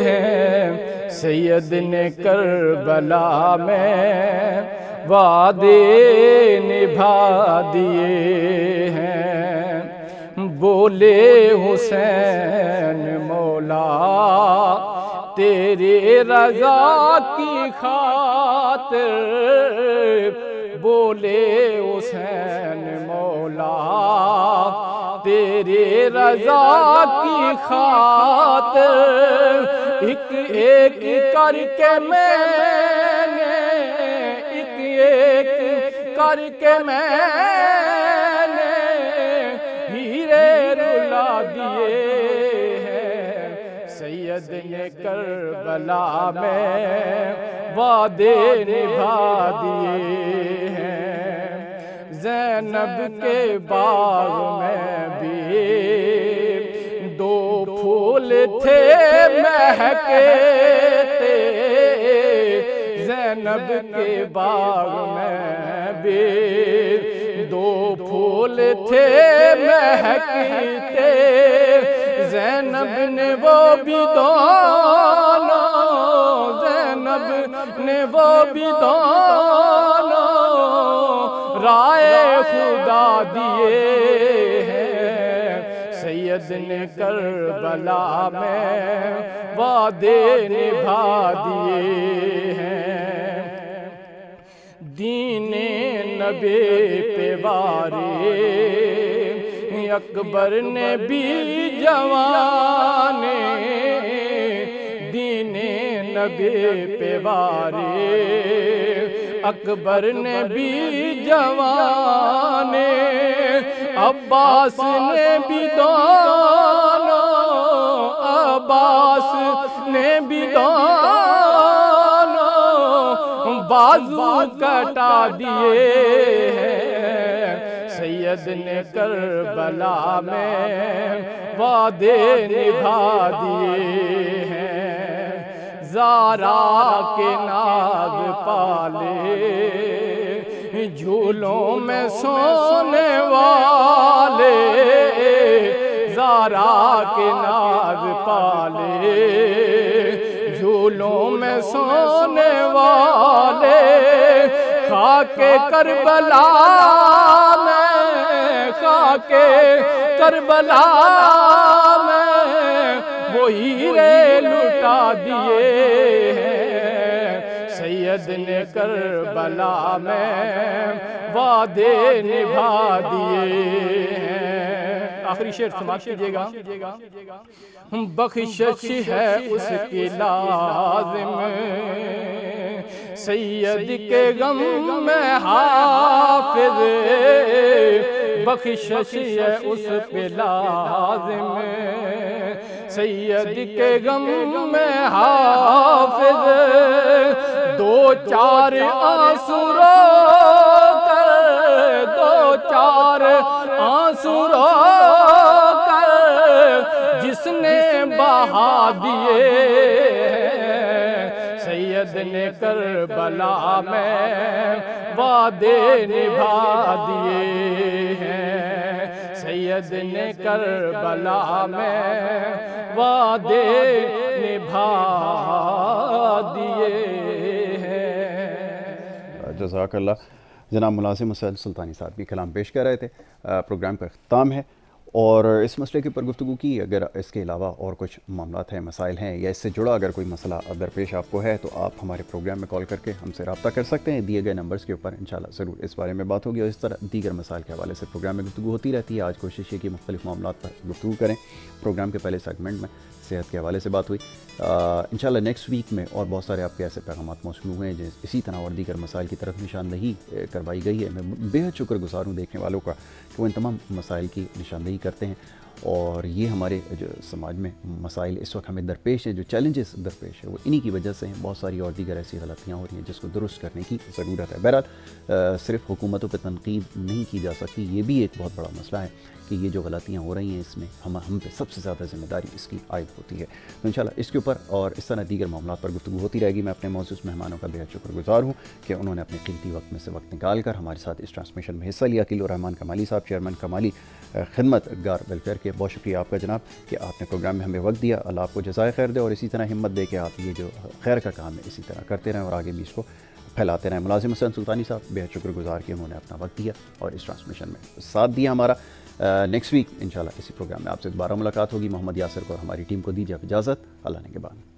हैं सैयद ने करबला में वादे निभा दिए हैं बोले हुसैन मौला तेरे रजा की खात बोले हुसैन मौला तेरे रजा की खात एक एक करके मैं करके मैं हीरे रुला दिए सैयद ने कर बला में वादे निभा दिए जैनब के बाग में भी दो फूल थे महके जैनब के बाग में बेर दो फूल थे महकते जैनब ने वो भी जैनब ने वो भी राय खुदा दिए सैयद कर बला में वादे निभा दिए हैं दीने नबे पे वारे अकबर ने भी जवान दीने नबे पे वारे अकबर ने भी जवान अब्बास ने भी दोनों अब्बास ने भी दोनों बाजू कटा दिए सैयद ने करबला में वादे निभा दिए जारा के नाग पाले झूलों में सोने वाले जारा के नाग पाले झूलों में सोने वाले खाके करबला में खाके करबला में वो हीरे लुटा दिए सैयद ने करबला में वादे निभा दिए हैं आखिरी शेर समाप्त कीजिएगा बख्शिश है उसके लाज़िम सैयद के गम में हाफिज बख्शिश है उस पे लाज़िम सैयद के गम में हाफिज दो चार आसुरों आंसू दो चार बहा दिए सैयद ने कर बला में वादे निभा दिए हैं सैयद ने कर बला में वादे निभा दिए हैं जजाकल्ला जनाब मुलाजिम हुसैन सुल्तानी साहब भी कलाम पेश कर रहे थे प्रोग्राम का अख्ताम है और इस मसले के ऊपर गुफ्तु की अगर इसके अलावा और कुछ मामला हैं मसाइल हैं या इससे जुड़ा अगर कोई मसला दरपेश आपको है तो आप हमारे प्रोग्राम में कॉल करके हमसे रबता कर सकते हैं दिए गए नंबर्स के ऊपर इंशाल्लाह ज़रूर इस बारे में बात होगी और इस तरह दीगर मसाइल के हवाले से प्रोग्राम में गुफ्तु होती रहती है आज कोशिश है कि मुख्तलिफ मामला पर गुफ्तु करें प्रोग्राम के पहले सेगमेंट में सेहत के हवाले से बात हुई इन शाला नेक्स्ट वीक में और बहुत सारे आपके ऐसे पैगाम मौसू हुए हैं जिस इसी तरह और दीगर मसाइल की तरफ निशानदही करवाई गई है मैं बेहद शुक्रगुजार हूँ देखने वालों का कि वो इन तमाम मसाइल की निशानदही करते हैं और ये हमारे जो समाज में मसाइल इस वक्त हमें दरपेश हैं जो चैलेंजेस दरपेश हैं वो इन्हीं की वजह से हैं बहुत सारी और दीगर ऐसी गलतियाँ हो रही हैं जिसको दुरुस्त करने की ज़रूरत है बहरहाल सिर्फ हुकूमतों पर तनकीद नहीं की जा सकती ये भी एक बहुत बड़ा मसला है कि ये जो गलतियाँ हो रही हैं इसमें हम हम पे सबसे ज़्यादा जिम्मेदारी इसकी आयद होती है तो इन इसके ऊपर और इस तरह दीगर मामला पर गुफ्तु होती रहेगी मैं अपने मौजूद मेहमानों का बेहद शुक्रगुजार हूँ कि उन्होंने अपने कीमती वक्त में से वक्त निकाल कर हमारे साथ इस ट्रांसमिशन में हिस्सा लिया किलो रहमान कमाली साहब चेयरमैन कमाली खिदमत गार वेलफेयर के बहुत शुक्रिया आपका जनाब कि आपने प्रोग्राम में हमें वक्त दिया अल्लाह आपको जजाय खैर दे और इसी तरह हिम्मत दे के आप ये जो खैर का काम है इसी तरह करते रहें और आगे भी इसको फैलाते रहें मुलाजिम हसन सुल्तानी साहब बेहद शुक्रगुजार कि उन्होंने अपना वक्त दिया और इस ट्रांसमिशन में साथ दिया हमारा नेक्स्ट वीक इंशाल्लाह इसी प्रोग्राम में आपसे दोबारा मुलाकात होगी मोहम्मद यासर को और हमारी टीम को दीजिए इजाज़त अल्लाह ने के बाद